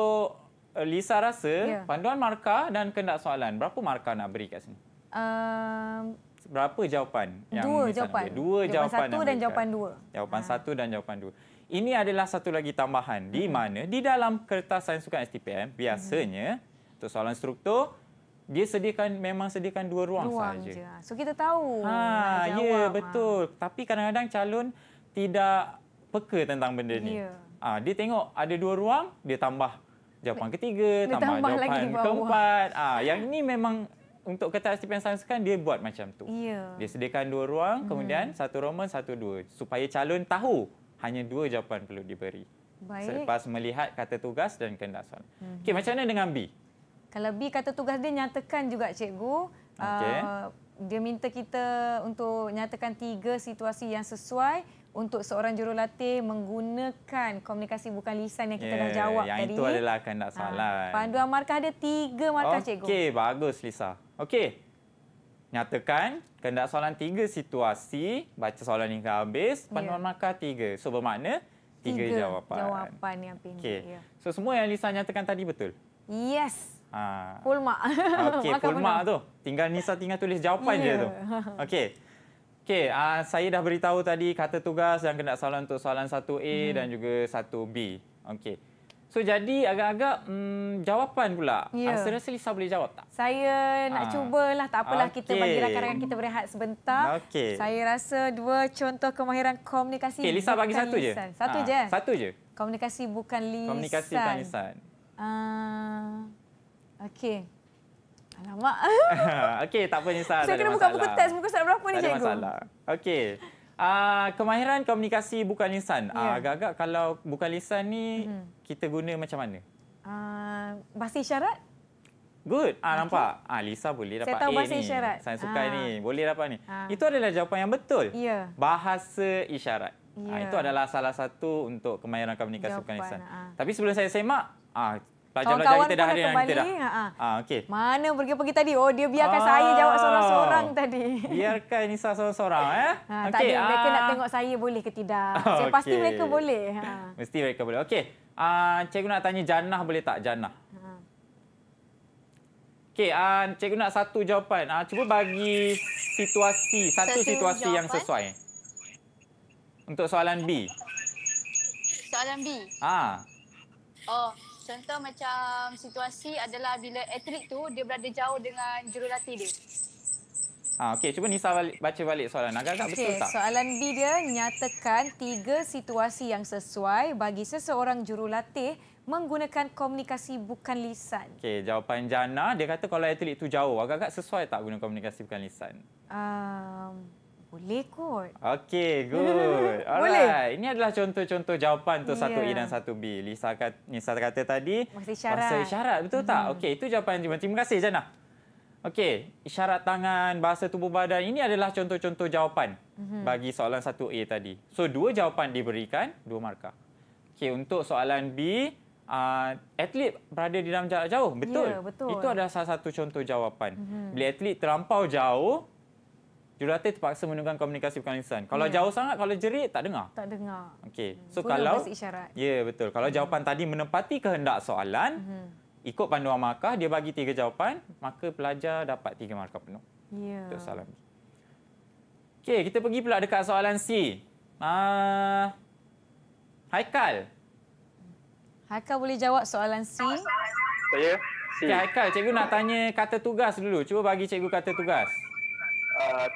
Lisa rasa yeah. panduan markah dan kena soalan. Berapa markah nak beri kat sini? Um, berapa jawapan? Dua yang jawapan. Dua jawapan. Jawapan satu dan jawapan dua. Jawapan ha. satu dan jawapan dua. Ini adalah satu lagi tambahan di mana di dalam kertas sains sukan STPM biasanya untuk soalan struktur dia sediakan memang sediakan dua ruang, ruang saja. So kita tahu. Ha, ya yeah, betul. Ha. Tapi kadang-kadang calon tidak peka tentang benda ni. Yeah. Ya. Ha, dia tengok ada dua ruang, dia tambah jawapan ketiga, dia tambah, tambah jawapan lagi keempat. Ah, ha, yang ini memang untuk kertas STPM sains kan dia buat macam tu. Yeah. Dia sediakan dua ruang, mm. kemudian hmm. satu Roman, satu dua supaya calon tahu hanya dua jawapan perlu diberi. Baik. Selepas melihat kata tugas dan kehendak soalan. Hmm. Okey, macam mana dengan B? Kalau B kata tugas dia nyatakan juga cikgu. Okey. Uh, dia minta kita untuk nyatakan tiga situasi yang sesuai untuk seorang jurulatih menggunakan komunikasi bukan lisan yang kita yeah, dah ya, jawab yang tadi. Yang itu adalah kehendak soalan. Ah, kan? Ha, panduan markah ada tiga markah okay, cikgu. Okey, bagus Lisa. Okey nyatakan Kena soalan tiga situasi baca soalan hingga habis ya. penuh yeah. markah tiga so bermakna tiga, tiga jawapan jawapan yang pendek okay. yeah. so semua yang Lisa nyatakan tadi betul yes ha. full mark (laughs) okey full mark tu tinggal Nisa tinggal tulis jawapan yeah. je ya. tu (laughs) Okay. Okay. uh, ah, saya dah beritahu tadi kata tugas yang kena soalan untuk soalan 1A hmm. dan juga 1B Okay. So jadi agak-agak hmm, jawapan pula. Ya. Saya rasa Lisa boleh jawab tak? Saya nak ha. Ah. cubalah. Tak apalah okay. kita bagi rakan-rakan kita berehat sebentar. Okay. Saya rasa dua contoh kemahiran komunikasi. Okay, Lisa bagi satu je. Satu ha. je. Satu je. Komunikasi bukan lisan. Komunikasi bukan lisan. Uh, ah, okay. Alamak. (laughs) okay, tak apa Nisa. Saya kena buka buku teks. Muka saya berapa ni, cikgu? Tak ada masalah. Okay. Uh, kemahiran komunikasi bukan lisan. Yeah. Uh, ya. agak-agak kalau bukan lisan ni mm-hmm. kita guna macam mana? Uh, bahasa isyarat? Good. Ah okay. nampak. Ah Lisa boleh dapat Saya tahu A bahasa ni. isyarat. Saya suka uh. ni. Ah. Boleh dapat ni. Uh. Itu adalah jawapan yang betul. Ya. Yeah. Bahasa isyarat. Yeah. Ah, ya. itu adalah salah satu untuk kemahiran komunikasi jawapan, bukan lisan. Uh. Tapi sebelum saya semak, ah Pelajar-pelajar kita dah ada kembali. yang kita dah. Ha, ha. Ah, okay. Mana pergi-pergi tadi? Oh, dia biarkan oh. saya jawab seorang-seorang tadi. Biarkan Nisa seorang-seorang. Eh? Ha, okay. Tak ada. Mereka ha. nak ah. tengok saya boleh ke tidak. (laughs) Saya okay. pasti mereka boleh. Ha. Mesti mereka boleh. Okey. Uh, cikgu nak tanya Jannah boleh tak? Jannah? Ha. Okey, uh, cikgu nak satu jawapan. Uh, cuba bagi situasi, satu Sesu situasi jawapan. yang sesuai. Untuk soalan B. Soalan B? Ah. Oh, Contoh macam situasi adalah bila atlet tu dia berada jauh dengan jurulatih dia. Ha, okay, cuba Nisa balik, baca balik soalan. Agak-agak okay, betul tak? Soalan B dia nyatakan tiga situasi yang sesuai bagi seseorang jurulatih menggunakan komunikasi bukan lisan. Okay, jawapan Jana, dia kata kalau atlet itu jauh, agak-agak sesuai tak guna komunikasi bukan lisan? Um, boleh kot. Okey, (laughs) good. Alright. Boleh. Ini adalah contoh-contoh jawapan untuk satu yeah. A dan satu B. Lisa kata, Lisa kata tadi. Masih isyarat. Masih isyarat, betul hmm. tak? Okey, itu jawapan yang Terima kasih, Jana. Okey, isyarat tangan, bahasa tubuh badan. Ini adalah contoh-contoh jawapan hmm. bagi soalan satu A tadi. So, dua jawapan diberikan, dua markah. Okey, untuk soalan B, Uh, atlet berada di dalam jarak jauh. Betul. Ya, betul. Itu adalah salah satu contoh jawapan. Mm-hmm. Bila atlet terlampau jauh, Jurulatih terpaksa menggunakan komunikasi bukan lisan. Kalau yeah. jauh sangat, kalau jerit, tak dengar? Tak dengar. Okey. Hmm. So, Boleh kalau... isyarat. Ya, yeah, betul. Kalau mm. jawapan tadi menepati kehendak soalan, mm. ikut panduan markah, dia bagi tiga jawapan, maka pelajar dapat tiga markah penuh. Ya. Yeah. Untuk soalan Okey, kita pergi pula dekat soalan C. Uh, Haikal. Haikal boleh jawab soalan C. Saya? Okay, Haikal, cikgu nak tanya kata tugas dulu. Cuba bagi cikgu kata tugas. Uh,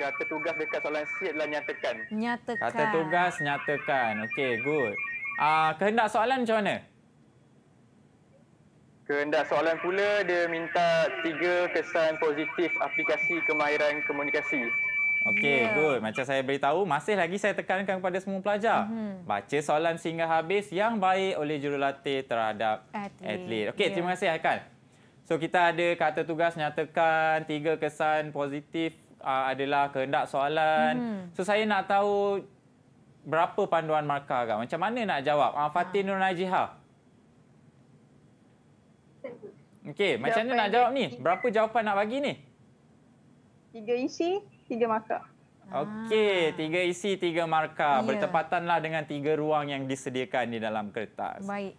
kata tugas dekat soalan C adalah nyatakan. Nyatakan. Kata tugas nyatakan. Okey, good. Uh, kehendak soalan macam mana? Kehendak soalan pula dia minta tiga kesan positif aplikasi kemahiran komunikasi. Okey, yeah. good. Macam saya beritahu, masih lagi saya tekankan kepada semua pelajar. Mm-hmm. Baca soalan sehingga habis yang baik oleh jurulatih terhadap atlet. atlet. Okey, yeah. terima ya. kasih Haikal. So kita ada kata tugas nyatakan tiga kesan positif uh, adalah kehendak soalan. Mm-hmm. So saya nak tahu berapa panduan markah agak. Macam mana nak jawab? Uh, Fatin Nur Najiha. Okey, macam mana nak jawab ni? Berapa jawapan nak bagi ni? Tiga isi, tiga markah. Okey, ah. tiga isi, tiga markah. Yeah. Bertepatanlah dengan tiga ruang yang disediakan di dalam kertas. Baik.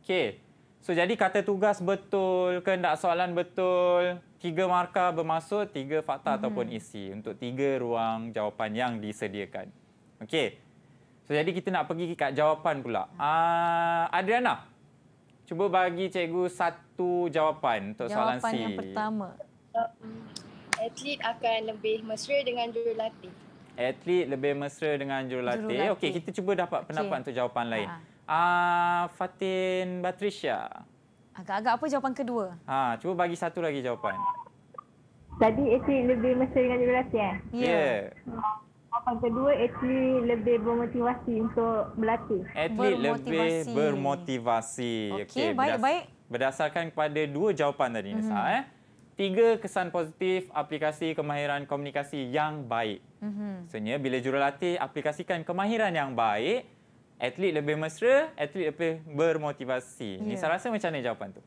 Okey. So jadi kata tugas betul ke tak soalan betul tiga markah bermaksud tiga fakta hmm. ataupun isi untuk tiga ruang jawapan yang disediakan. Okey. So jadi kita nak pergi kat jawapan pula. Ah uh, Adriana. Cuba bagi cikgu satu jawapan untuk jawapan soalan C. Jawapan yang pertama. Um, atlet akan lebih mesra dengan jurulatih. Atlet lebih mesra dengan jurulatih. jurulatih. Okey, kita cuba dapat pendapat okay. untuk jawapan lain. Ha. Uh, Fatin Patricia. Agak-agak apa jawapan kedua? Ha, cuba bagi satu lagi jawapan. Tadi Eti lebih mesra dengan generasi kan? Ya? Ya. ya. Jawapan kedua Eti lebih bermotivasi untuk berlatih. Atlet lebih bermotivasi. Okey, okay, baik, baik. Berdasarkan kepada dua jawapan tadi, Nisa. Mm-hmm. Eh? Tiga kesan positif aplikasi kemahiran komunikasi yang baik. Mm-hmm. bila jurulatih aplikasikan kemahiran yang baik, atlet lebih mesra, atlet lebih bermotivasi. Ya. Nisa rasa macam mana jawapan tu?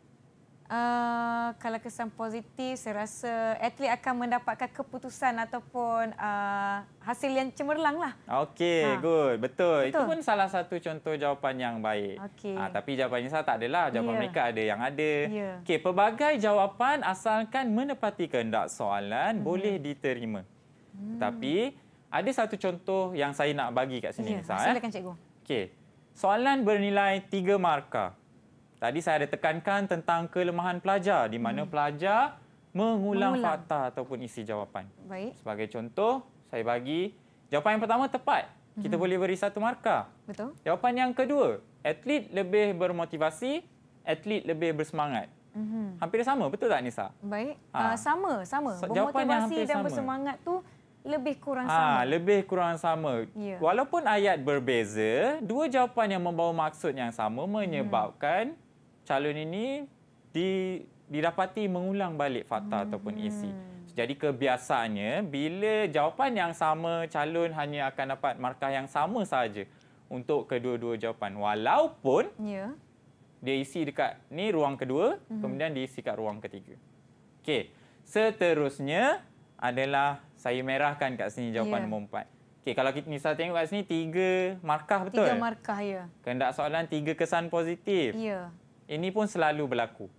Uh, kalau kesan positif, saya rasa atlet akan mendapatkan keputusan ataupun uh, hasil yang cemerlang lah. Okey, ha. good. Betul. Betul. Itu pun salah satu contoh jawapan yang baik. Okay. Uh, ha, tapi jawapan saya tak adalah. Jawapan yeah. mereka ada yang ada. Yeah. Okey, pelbagai jawapan asalkan menepati kehendak soalan hmm. boleh diterima. Hmm. Tapi ada satu contoh yang saya nak bagi kat sini. Yeah. Ya, silakan, eh. Cikgu. Okey. Soalan bernilai 3 markah. Tadi saya ada tekankan tentang kelemahan pelajar di mana hmm. pelajar mengulang, mengulang fakta ataupun isi jawapan. Baik. Sebagai contoh, saya bagi jawapan yang pertama tepat. Kita hmm. boleh beri satu markah. Betul. Jawapan yang kedua, atlet lebih bermotivasi, atlet lebih bersemangat. Hmm. Hampir sama, betul tak Nisa? Baik. Ha. Uh, sama, sama. Bermotivasi so, yang dan sama. bersemangat tu lebih kurang ha, sama. Lebih kurang sama. Yeah. Walaupun ayat berbeza, dua jawapan yang membawa maksud yang sama menyebabkan hmm. calon ini di, didapati mengulang balik fakta hmm. ataupun isi. Jadi kebiasaannya, bila jawapan yang sama, calon hanya akan dapat markah yang sama saja untuk kedua-dua jawapan. Walaupun yeah. dia isi dekat ni ruang kedua, hmm. kemudian diisi kat ruang ketiga. Okey, seterusnya adalah saya merahkan kat sini jawapan yeah. nombor empat. Okay, kalau kita misal tengok kat sini, tiga markah betul? Tiga markah, ya. Kehendak soalan, tiga kesan positif. Ya. Yeah. Ini pun selalu berlaku.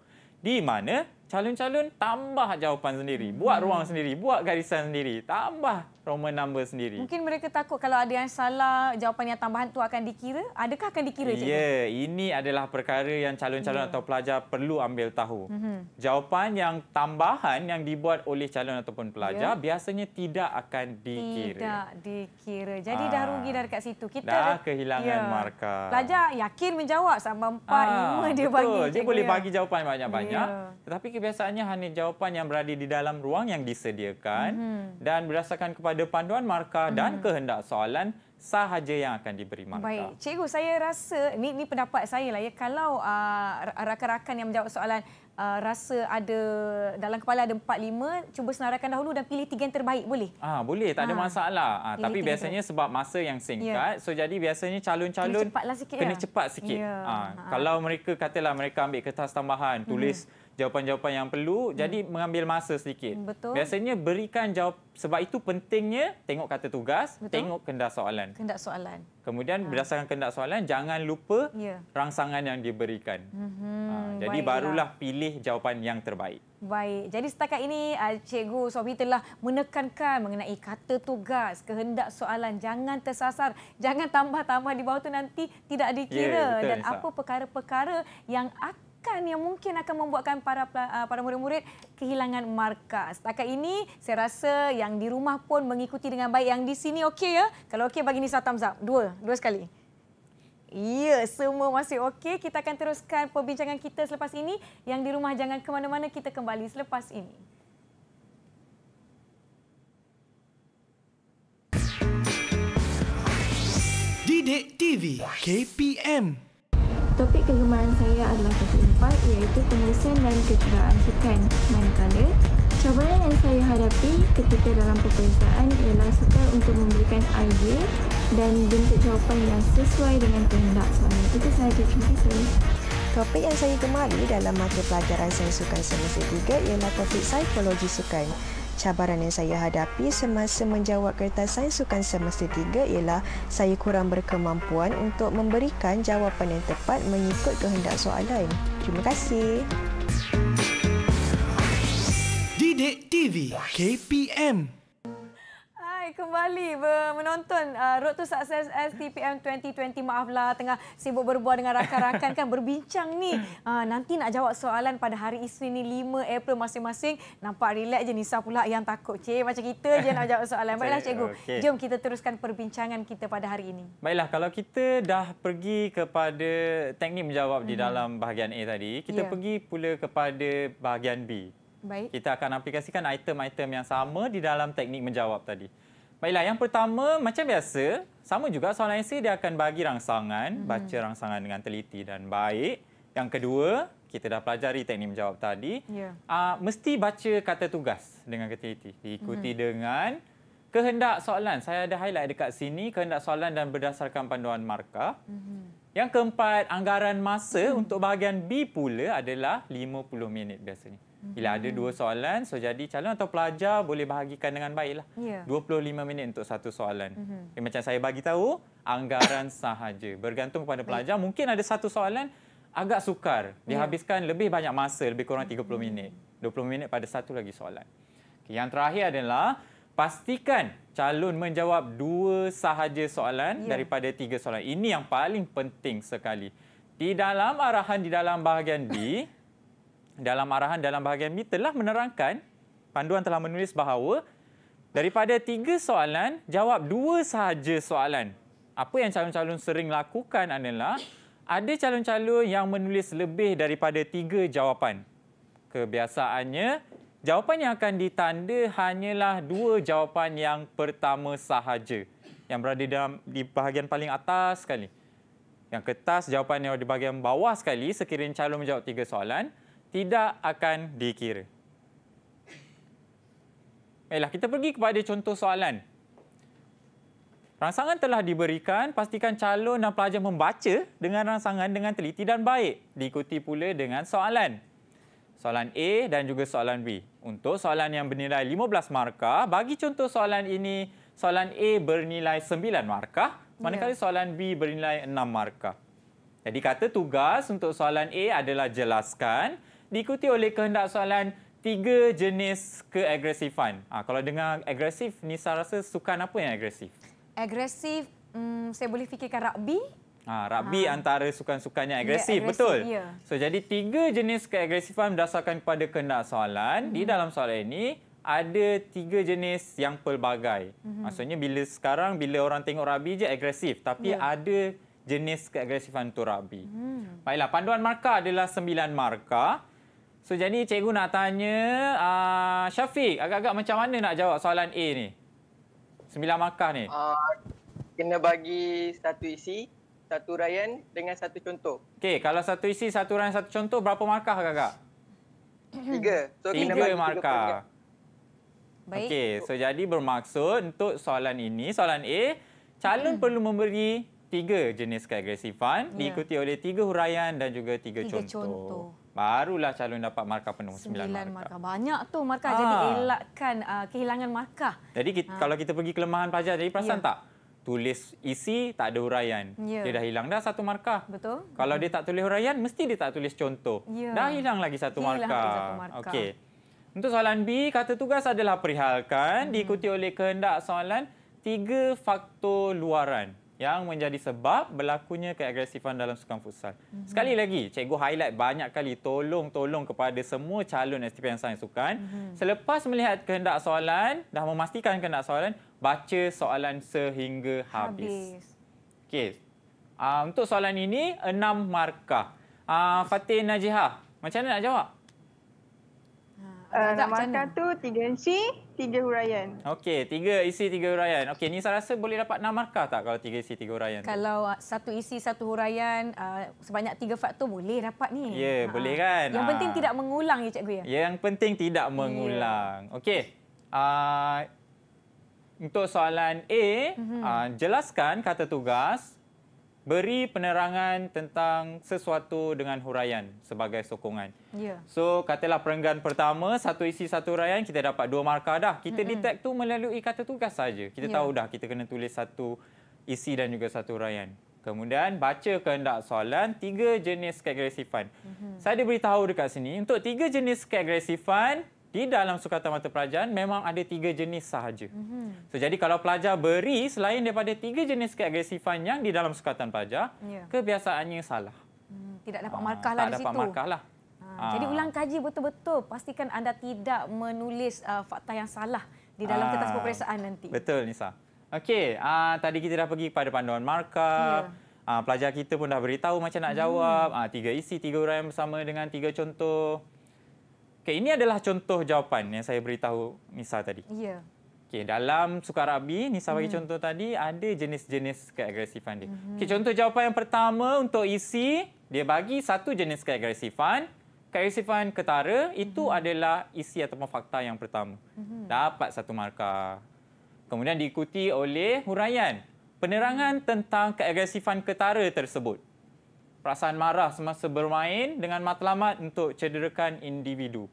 Di mana calon-calon tambah jawapan sendiri. Buat hmm. ruang sendiri, buat garisan sendiri, tambah Roman number sendiri. Mungkin mereka takut kalau ada yang salah, jawapan yang tambahan tu akan dikira. Adakah akan dikira? Ya, yeah, ini adalah perkara yang calon-calon yeah. atau pelajar perlu ambil tahu. Mm-hmm. Jawapan yang tambahan yang dibuat oleh calon ataupun pelajar yeah. biasanya tidak akan dikira. Tidak dikira. Jadi Aa, ah. dah rugi dah dekat situ. Kita dah kehilangan yeah. markah. Pelajar yakin menjawab sampai 4, 5 ah, dia betul. bagi. Dia cikgu. boleh ya. bagi jawapan banyak-banyak. Yeah. Tetapi kebiasaannya hanya jawapan yang berada di dalam ruang yang disediakan mm -hmm. dan berdasarkan kepada panduan markah mm -hmm. dan mhm. kehendak soalan sahaja yang akan diberi markah. Baik, cikgu saya rasa ni ni pendapat saya lah ya kalau ah, rakan-rakan uh, yang menjawab soalan Uh, rasa ada dalam kepala ada empat lima cuba senaraikan dahulu dan pilih tiga yang terbaik boleh ah boleh tak ha. ada ah. masalah ah, tapi biasanya itu. sebab masa yang singkat yeah. so jadi biasanya calon-calon kena cepatlah sikit, kena lah. cepat sikit. Yeah. Ah, ha. kalau mereka katalah mereka ambil kertas tambahan tulis mm jawapan-jawapan yang perlu. Hmm. Jadi mengambil masa sedikit. betul. Biasanya berikan jawap. sebab itu pentingnya tengok kata tugas, betul. tengok kendak soalan. Kendak soalan. Kemudian ha. berdasarkan kendak soalan jangan lupa ya. rangsangan yang diberikan. Hmm, ha, jadi baiklah. barulah pilih jawapan yang terbaik. Baik. Jadi setakat ini ah, Cikgu sobi telah menekankan mengenai kata tugas, kehendak soalan. Jangan tersasar. Jangan tambah-tambah di bawah tu nanti tidak ya, dikira. Ya, betul, Dan Nisa. apa perkara-perkara yang akan tekan yang mungkin akan membuatkan para ah, para murid-murid kehilangan markah. Setakat ini saya rasa yang di rumah pun mengikuti dengan baik. Yang di sini okey ya. Kalau okey bagi Nisa thumbs up. Dua, dua sekali. Ya, semua masih okey. Kita akan teruskan perbincangan kita selepas ini. Yang di rumah jangan ke mana-mana. Kita kembali selepas ini. Didik TV KPM Topik kegemaran saya adalah topik empat iaitu penulisan dan kecederaan sukan. Manakala, cabaran yang saya hadapi ketika dalam peperiksaan ialah sukar untuk memberikan idea dan bentuk jawapan yang sesuai dengan kehendak saya. Itu sahaja. Terima kasih. Topik yang saya gemari dalam mata pelajaran saya sukan semasa tiga ialah topik psikologi sukan. Cabaran yang saya hadapi semasa menjawab kertas sains sukan semester 3 ialah saya kurang berkemampuan untuk memberikan jawapan yang tepat mengikut kehendak soalan. Terima kasih. Didik TV KPM ramai kembali menonton uh, Road to Success STPM 2020. Maaflah tengah sibuk berbual dengan rakan-rakan kan berbincang ni. Uh, nanti nak jawab soalan pada hari Isnin ni 5 April masing-masing. Nampak relax je Nisa pula yang takut. Cik macam kita je nak jawab soalan. Baiklah cikgu. Okay. Jom kita teruskan perbincangan kita pada hari ini. Baiklah kalau kita dah pergi kepada teknik menjawab hmm di mhm. dalam bahagian A tadi, kita yeah. pergi pula kepada bahagian B. Baik. Kita akan aplikasikan item-item yang sama di dalam teknik menjawab tadi. Baiklah, yang pertama macam biasa, sama juga soalan IC dia akan bagi rangsangan, hmm. baca rangsangan dengan teliti dan baik. Yang kedua, kita dah pelajari teknik menjawab tadi. Yeah. Ya. Uh, mesti baca kata tugas dengan teliti. Diikuti hmm. dengan kehendak soalan. Saya ada highlight dekat sini kehendak soalan dan berdasarkan panduan markah. Hmm. Yang keempat, anggaran masa hmm. untuk bahagian B pula adalah 50 minit biasanya. Bila ada dua hmm. soalan, so jadi calon atau pelajar boleh bahagikan dengan baiklah. Yeah. 25 minit untuk satu soalan. Mm-hmm. Eh, macam saya bagi tahu, anggaran (coughs) sahaja. Bergantung kepada pelajar, Baik. mungkin ada satu soalan agak sukar. Dihabiskan ya. lebih banyak masa, lebih kurang 30 mm-hmm. minit. 20 minit pada satu lagi soalan. Okay, yang terakhir adalah, pastikan calon menjawab dua sahaja soalan yeah. daripada tiga soalan. Ini yang paling penting sekali. Di dalam arahan di dalam bahagian B... (laughs) dalam arahan dalam bahagian ini telah menerangkan panduan telah menulis bahawa daripada tiga soalan jawab dua sahaja soalan. Apa yang calon-calon sering lakukan adalah ada calon-calon yang menulis lebih daripada tiga jawapan. Kebiasaannya jawapan yang akan ditanda hanyalah dua jawapan yang pertama sahaja yang berada dalam di bahagian paling atas sekali. Yang kertas jawapan yang di bahagian bawah sekali sekiranya calon menjawab tiga soalan tidak akan dikira. Baiklah, kita pergi kepada contoh soalan. Rangsangan telah diberikan, pastikan calon dan pelajar membaca dengan rangsangan dengan teliti dan baik. Diikuti pula dengan soalan. Soalan A dan juga soalan B. Untuk soalan yang bernilai 15 markah, bagi contoh soalan ini, soalan A bernilai 9 markah, manakala ya. soalan B bernilai 6 markah. Jadi kata tugas untuk soalan A adalah jelaskan diikuti oleh kehendak soalan tiga jenis keagresifan. Ha, kalau dengar agresif, Nisa rasa sukan apa yang agresif? Agresif, hmm, saya boleh fikirkan rugby. Ha, rugby ha. antara sukan-sukan yang agresif, ya, agresif betul? Ya. So, jadi tiga jenis keagresifan berdasarkan kepada kehendak soalan. Hmm. Di mhm. dalam soalan ini, ada tiga jenis yang pelbagai. Hmm. Maksudnya, bila sekarang, bila orang tengok rugby je agresif. Tapi ya. ada jenis keagresifan untuk rugby. Hmm. Baiklah, panduan markah adalah sembilan markah. So jadi cikgu nak tanya a uh, Syafiq agak-agak macam mana nak jawab soalan A ni? Sembilan markah ni. Uh, kena bagi satu isi, satu rayan dengan satu contoh. Okey, kalau satu isi, satu rayan, satu contoh berapa markah agak-agak? Tiga. So tiga kena markah. Baik. Okey, so jadi bermaksud untuk soalan ini, soalan A, calon hmm. perlu memberi tiga jenis keagresifan ya. diikuti oleh tiga huraian dan juga tiga, tiga contoh. contoh barulah calon dapat markah penuh sembilan markah. markah. Banyak tu markah ha. jadi ah. elakkan uh, kehilangan markah. Jadi kita, ah. ha. kalau kita pergi kelemahan pelajar jadi perasan ya. tak? Tulis isi tak ada uraian, Ya. Dia dah hilang dah satu markah. Betul. Kalau hmm. dia tak tulis uraian, mesti dia tak tulis contoh. Ya. Dah hilang lagi satu hilang markah. Hilang lagi satu markah. Okey. Untuk soalan B, kata tugas adalah perihalkan hmm. diikuti oleh kehendak soalan tiga faktor luaran yang menjadi sebab berlakunya keagresifan dalam sukan futsal. Mm-hmm. Sekali lagi, cikgu highlight banyak kali tolong-tolong kepada semua calon STPM Sains Sukan. Mm-hmm. Selepas melihat kehendak soalan, dah memastikan kehendak soalan, baca soalan sehingga habis. habis. Okay. Uh, ah, untuk soalan ini, enam markah. Uh, ah, Fatih Najihah, macam mana nak jawab? Uh, enam markah tu tiga inci, tiga huraian. Okey, tiga isi tiga huraian. Okey, ni saya rasa boleh dapat enam markah tak kalau tiga isi tiga huraian? Kalau tu? Ah, satu isi satu huraian uh, sebanyak tiga faktor boleh dapat ni. Ya, yeah, boleh kan? Yang ha. penting ah. tidak mengulang ya cikgu ya. Yang penting tidak yeah. mengulang. Okey. Uh, untuk soalan A, mm -hmm. uh, jelaskan kata tugas beri penerangan tentang sesuatu dengan huraian sebagai sokongan. Yeah. So katalah perenggan pertama satu isi satu huraian kita dapat dua markah dah. Kita mm-hmm. detect tu melalui kata tugas saja. Kita yeah. tahu dah kita kena tulis satu isi dan juga satu huraian. Kemudian baca kehendak soalan tiga jenis keagresifan. Mm-hmm. Saya ada beritahu dekat sini untuk tiga jenis keagresifan di dalam sukatan mata pelajaran memang ada tiga jenis sahaja. Mm -hmm. so, jadi kalau pelajar beri selain daripada tiga jenis keagresifan yang di dalam sukatan pelajar, yeah. kebiasaannya salah. Hmm, tidak dapat ah, markah lah di dapat Markah lah. Ha, Jadi ah. ulang kaji betul-betul. Pastikan anda tidak menulis uh, fakta yang salah di dalam ha. kertas peperiksaan nanti. Betul Nisa. Okey, uh, tadi kita dah pergi kepada panduan markah. Yeah. Ya. Uh, pelajar kita pun dah beritahu macam nak hmm. jawab. Hmm. tiga isi, tiga yang bersama dengan tiga contoh. Okay, ini adalah contoh jawapan yang saya beritahu Nisa tadi. Ya. Okay, dalam Sukarabi, Nisa bagi hmm. contoh tadi, ada jenis-jenis keagresifan dia. Hmm. Okay, contoh jawapan yang pertama untuk isi, dia bagi satu jenis keagresifan. Keagresifan ketara itu hmm. adalah isi atau fakta yang pertama. Hmm. Dapat satu markah. Kemudian diikuti oleh huraian. Penerangan tentang keagresifan ketara tersebut perasaan marah semasa bermain dengan matlamat untuk cederakan individu.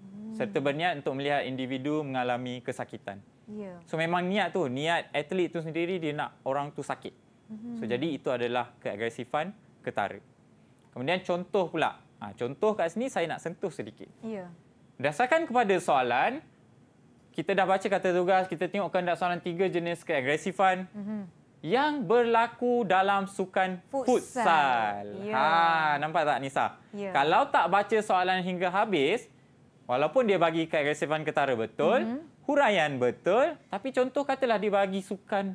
Hmm. Serta berniat untuk melihat individu mengalami kesakitan. Yeah. So memang niat tu, niat atlet tu sendiri dia nak orang tu sakit. Hmm. So jadi itu adalah keagresifan ketara. Kemudian contoh pula. Ha, contoh kat sini saya nak sentuh sedikit. Yeah. Berdasarkan kepada soalan, kita dah baca kata tugas, kita tengokkan dah soalan tiga jenis keagresifan. Mm-hmm yang berlaku dalam sukan futsal. futsal. Yeah. Ha, nampak tak Nisa? Yeah. Kalau tak baca soalan hingga habis, walaupun dia bagi kat resepan ketara betul, mm -hmm. huraian betul, tapi contoh katalah dia bagi sukan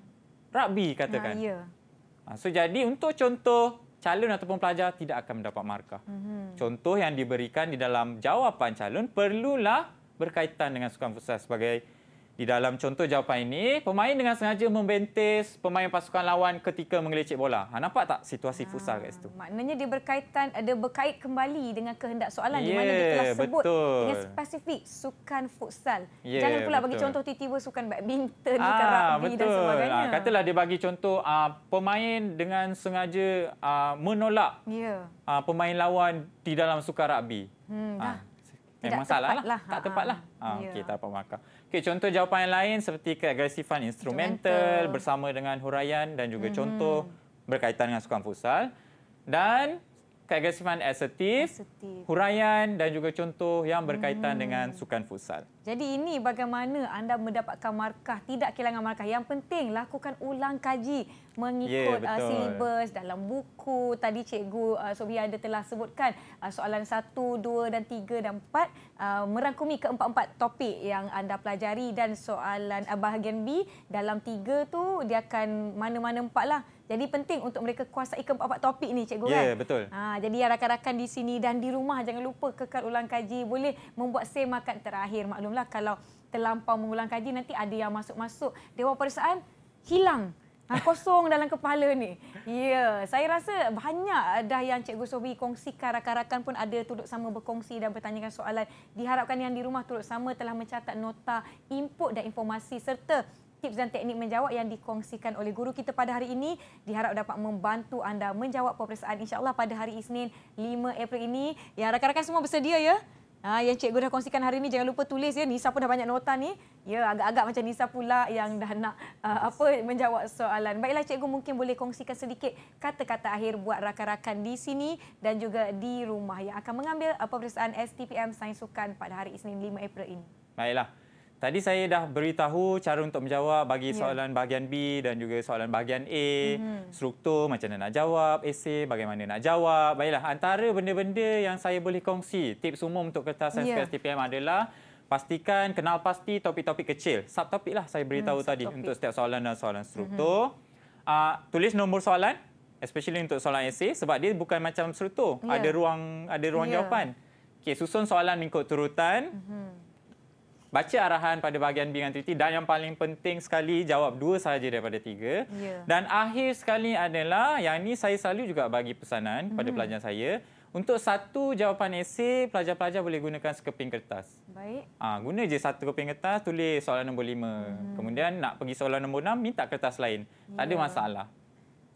rugby katakan. Ha, yeah. Ya. ha, so jadi untuk contoh, calon ataupun pelajar tidak akan mendapat markah. Mm -hmm. Contoh yang diberikan di dalam jawapan calon perlulah berkaitan dengan sukan futsal sebagai di dalam contoh jawapan ini, pemain dengan sengaja membentis pemain pasukan lawan ketika menggelecek bola. Ha, nampak tak situasi ah, futsal kat situ? Maknanya dia berkaitan ada berkait kembali dengan kehendak soalan yeah, di mana dia ya, telah sebut betul. dengan spesifik sukan futsal. Yeah, Jangan pula betul. bagi contoh tiba-tiba sukan badminton ah, rugby betul. dan sebagainya. Ah, katalah dia bagi contoh uh, pemain dengan sengaja uh, menolak yeah. Ya. uh, pemain lawan di dalam sukan rugby. Hmm, ah. Memang salah lah. lah. Tak tepat lah. Ha, ha. Ah, yeah. Okey, tak apa-apa. Okay, contoh jawapan yang lain seperti keagresifan instrumental, bersama dengan huraian dan juga mm-hmm. contoh berkaitan dengan sukan futsal. Dan keagresifan asertif, asertif, huraian dan juga contoh yang berkaitan mm-hmm. dengan sukan futsal. Jadi ini bagaimana anda mendapatkan markah, tidak kehilangan markah. Yang penting lakukan ulang kaji mengikut yeah, uh, silibus dalam buku. Tadi Cikgu uh, Sobhi ada telah sebutkan uh, soalan 1, 2 dan 3 dan 4 uh, merangkumi keempat-empat topik yang anda pelajari dan soalan uh, bahagian B dalam 3 tu dia akan mana-mana empat lah. Jadi penting untuk mereka kuasai keempat-empat topik ni cikgu yeah, kan. Ya betul. Ha jadi rakan-rakan di sini dan di rumah jangan lupa kekal ulang kaji boleh membuat semakan terakhir maklumlah lah kalau terlampau mengulang kaji nanti ada yang masuk-masuk dewa perisaan hilang ha, kosong (laughs) dalam kepala ni. Ya, yeah. saya rasa banyak dah yang Cikgu Sobi kongsikan, rakan-rakan pun ada turut sama berkongsi dan bertanyakan soalan. Diharapkan yang di rumah turut sama telah mencatat nota input dan informasi serta tips dan teknik menjawab yang dikongsikan oleh guru kita pada hari ini. Diharap dapat membantu anda menjawab peperiksaan insyaAllah pada hari Isnin 5 April ini. Ya, rakan-rakan semua bersedia ya? Ha, yang cikgu dah kongsikan hari ini jangan lupa tulis ya Nisa pun dah banyak nota ni. Ya agak-agak macam Nisa pula yang dah nak uh, apa menjawab soalan. Baiklah cikgu mungkin boleh kongsikan sedikit kata-kata akhir buat rakan-rakan di sini dan juga di rumah yang akan mengambil apa ah, perisaan STPM Sains Sukan pada hari Isnin 5 April ini. Baiklah. Tadi saya dah beritahu cara untuk menjawab bagi ya. soalan bahagian B dan juga soalan bahagian A. Mm -hmm. Struktur, macam mana nak jawab, esay, bagaimana nak jawab. Baiklah, antara benda-benda yang saya boleh kongsi, tips umum untuk kertas sains ya. yeah. PSTPM adalah pastikan kenal pasti topik-topik kecil. Subtopik lah saya beritahu mm, tadi untuk setiap soalan dan soalan mhm. struktur. Mm -hmm. uh, tulis nombor soalan, especially untuk soalan esay sebab dia bukan macam struktur. Yeah. Ada ruang ada ruang yeah. jawapan. Okay, susun soalan mengikut turutan. Mm -hmm baca arahan pada bahagian B dengan Triti dan yang paling penting sekali jawab dua sahaja daripada tiga. Yeah. Dan akhir sekali adalah yang ini saya selalu juga bagi pesanan mm pada mhm. pelajar saya. Untuk satu jawapan esei, pelajar-pelajar boleh gunakan sekeping kertas. Baik. Ha, guna je satu keping kertas, tulis soalan nombor lima. Hmm. Kemudian nak pergi soalan nombor enam, minta kertas lain. Ya. Tak ada ya. masalah.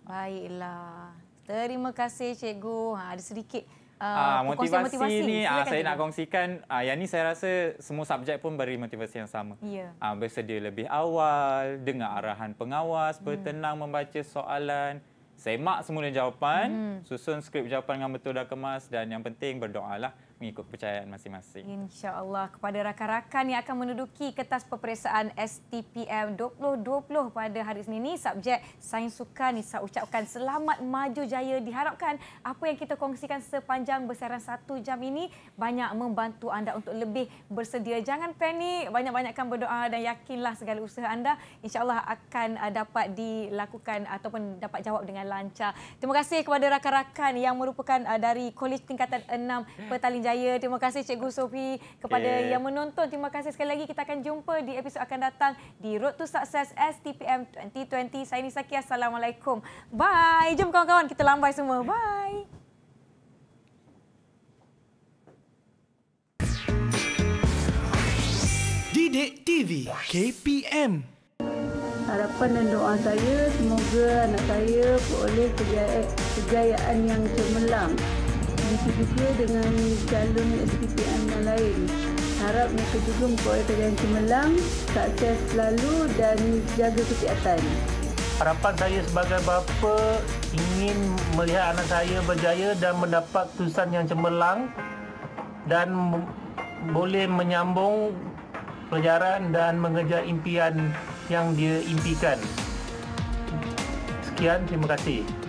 Baiklah. Terima kasih, Cikgu. Ha, ada sedikit uh, ah, motivasi, ah, motivasi ni uh, saya nak kongsikan uh, yang ni saya rasa semua subjek pun beri motivasi yang sama. Yeah. Ya. Uh, bersedia lebih awal, dengar arahan pengawas, hmm. bertenang hmm. membaca soalan, semak semula jawapan, hmm. susun skrip jawapan dengan betul dan kemas dan yang penting berdoalah mengikut kepercayaan masing-masing. InsyaAllah kepada rakan-rakan yang akan menduduki kertas peperiksaan STPM 2020 pada hari Senin ini, subjek Sains Sukan ni saya ucapkan selamat maju jaya. Diharapkan apa yang kita kongsikan sepanjang bersiaran satu jam ini banyak membantu anda untuk lebih bersedia. Jangan panik, banyak-banyakkan berdoa dan yakinlah segala usaha anda insyaAllah akan uh, dapat dilakukan ataupun dapat jawab dengan lancar. Terima kasih kepada rakan-rakan yang merupakan uh, dari Kolej Tingkatan 6 Petaling Jaya berjaya. Terima kasih Cikgu Sofi kepada okay. yang menonton. Terima kasih sekali lagi. Kita akan jumpa di episod akan datang di Road to Success STPM 2020. Saya Nisa Nisaki. Assalamualaikum. Bye. Jom kawan-kawan kita lambai semua. Bye. Didik TV KPM Harapan dan doa saya semoga anak saya peroleh kejayaan yang cemerlang bisa-bisa dengan calon SPPM yang lain. Harap mereka juga mempunyai kerjaan cemerlang, sukses selalu dan jaga kesihatan. Harapan saya sebagai bapa ingin melihat anak saya berjaya dan mendapat tulisan yang cemerlang dan boleh menyambung pelajaran dan mengejar impian yang dia impikan. Sekian, terima kasih.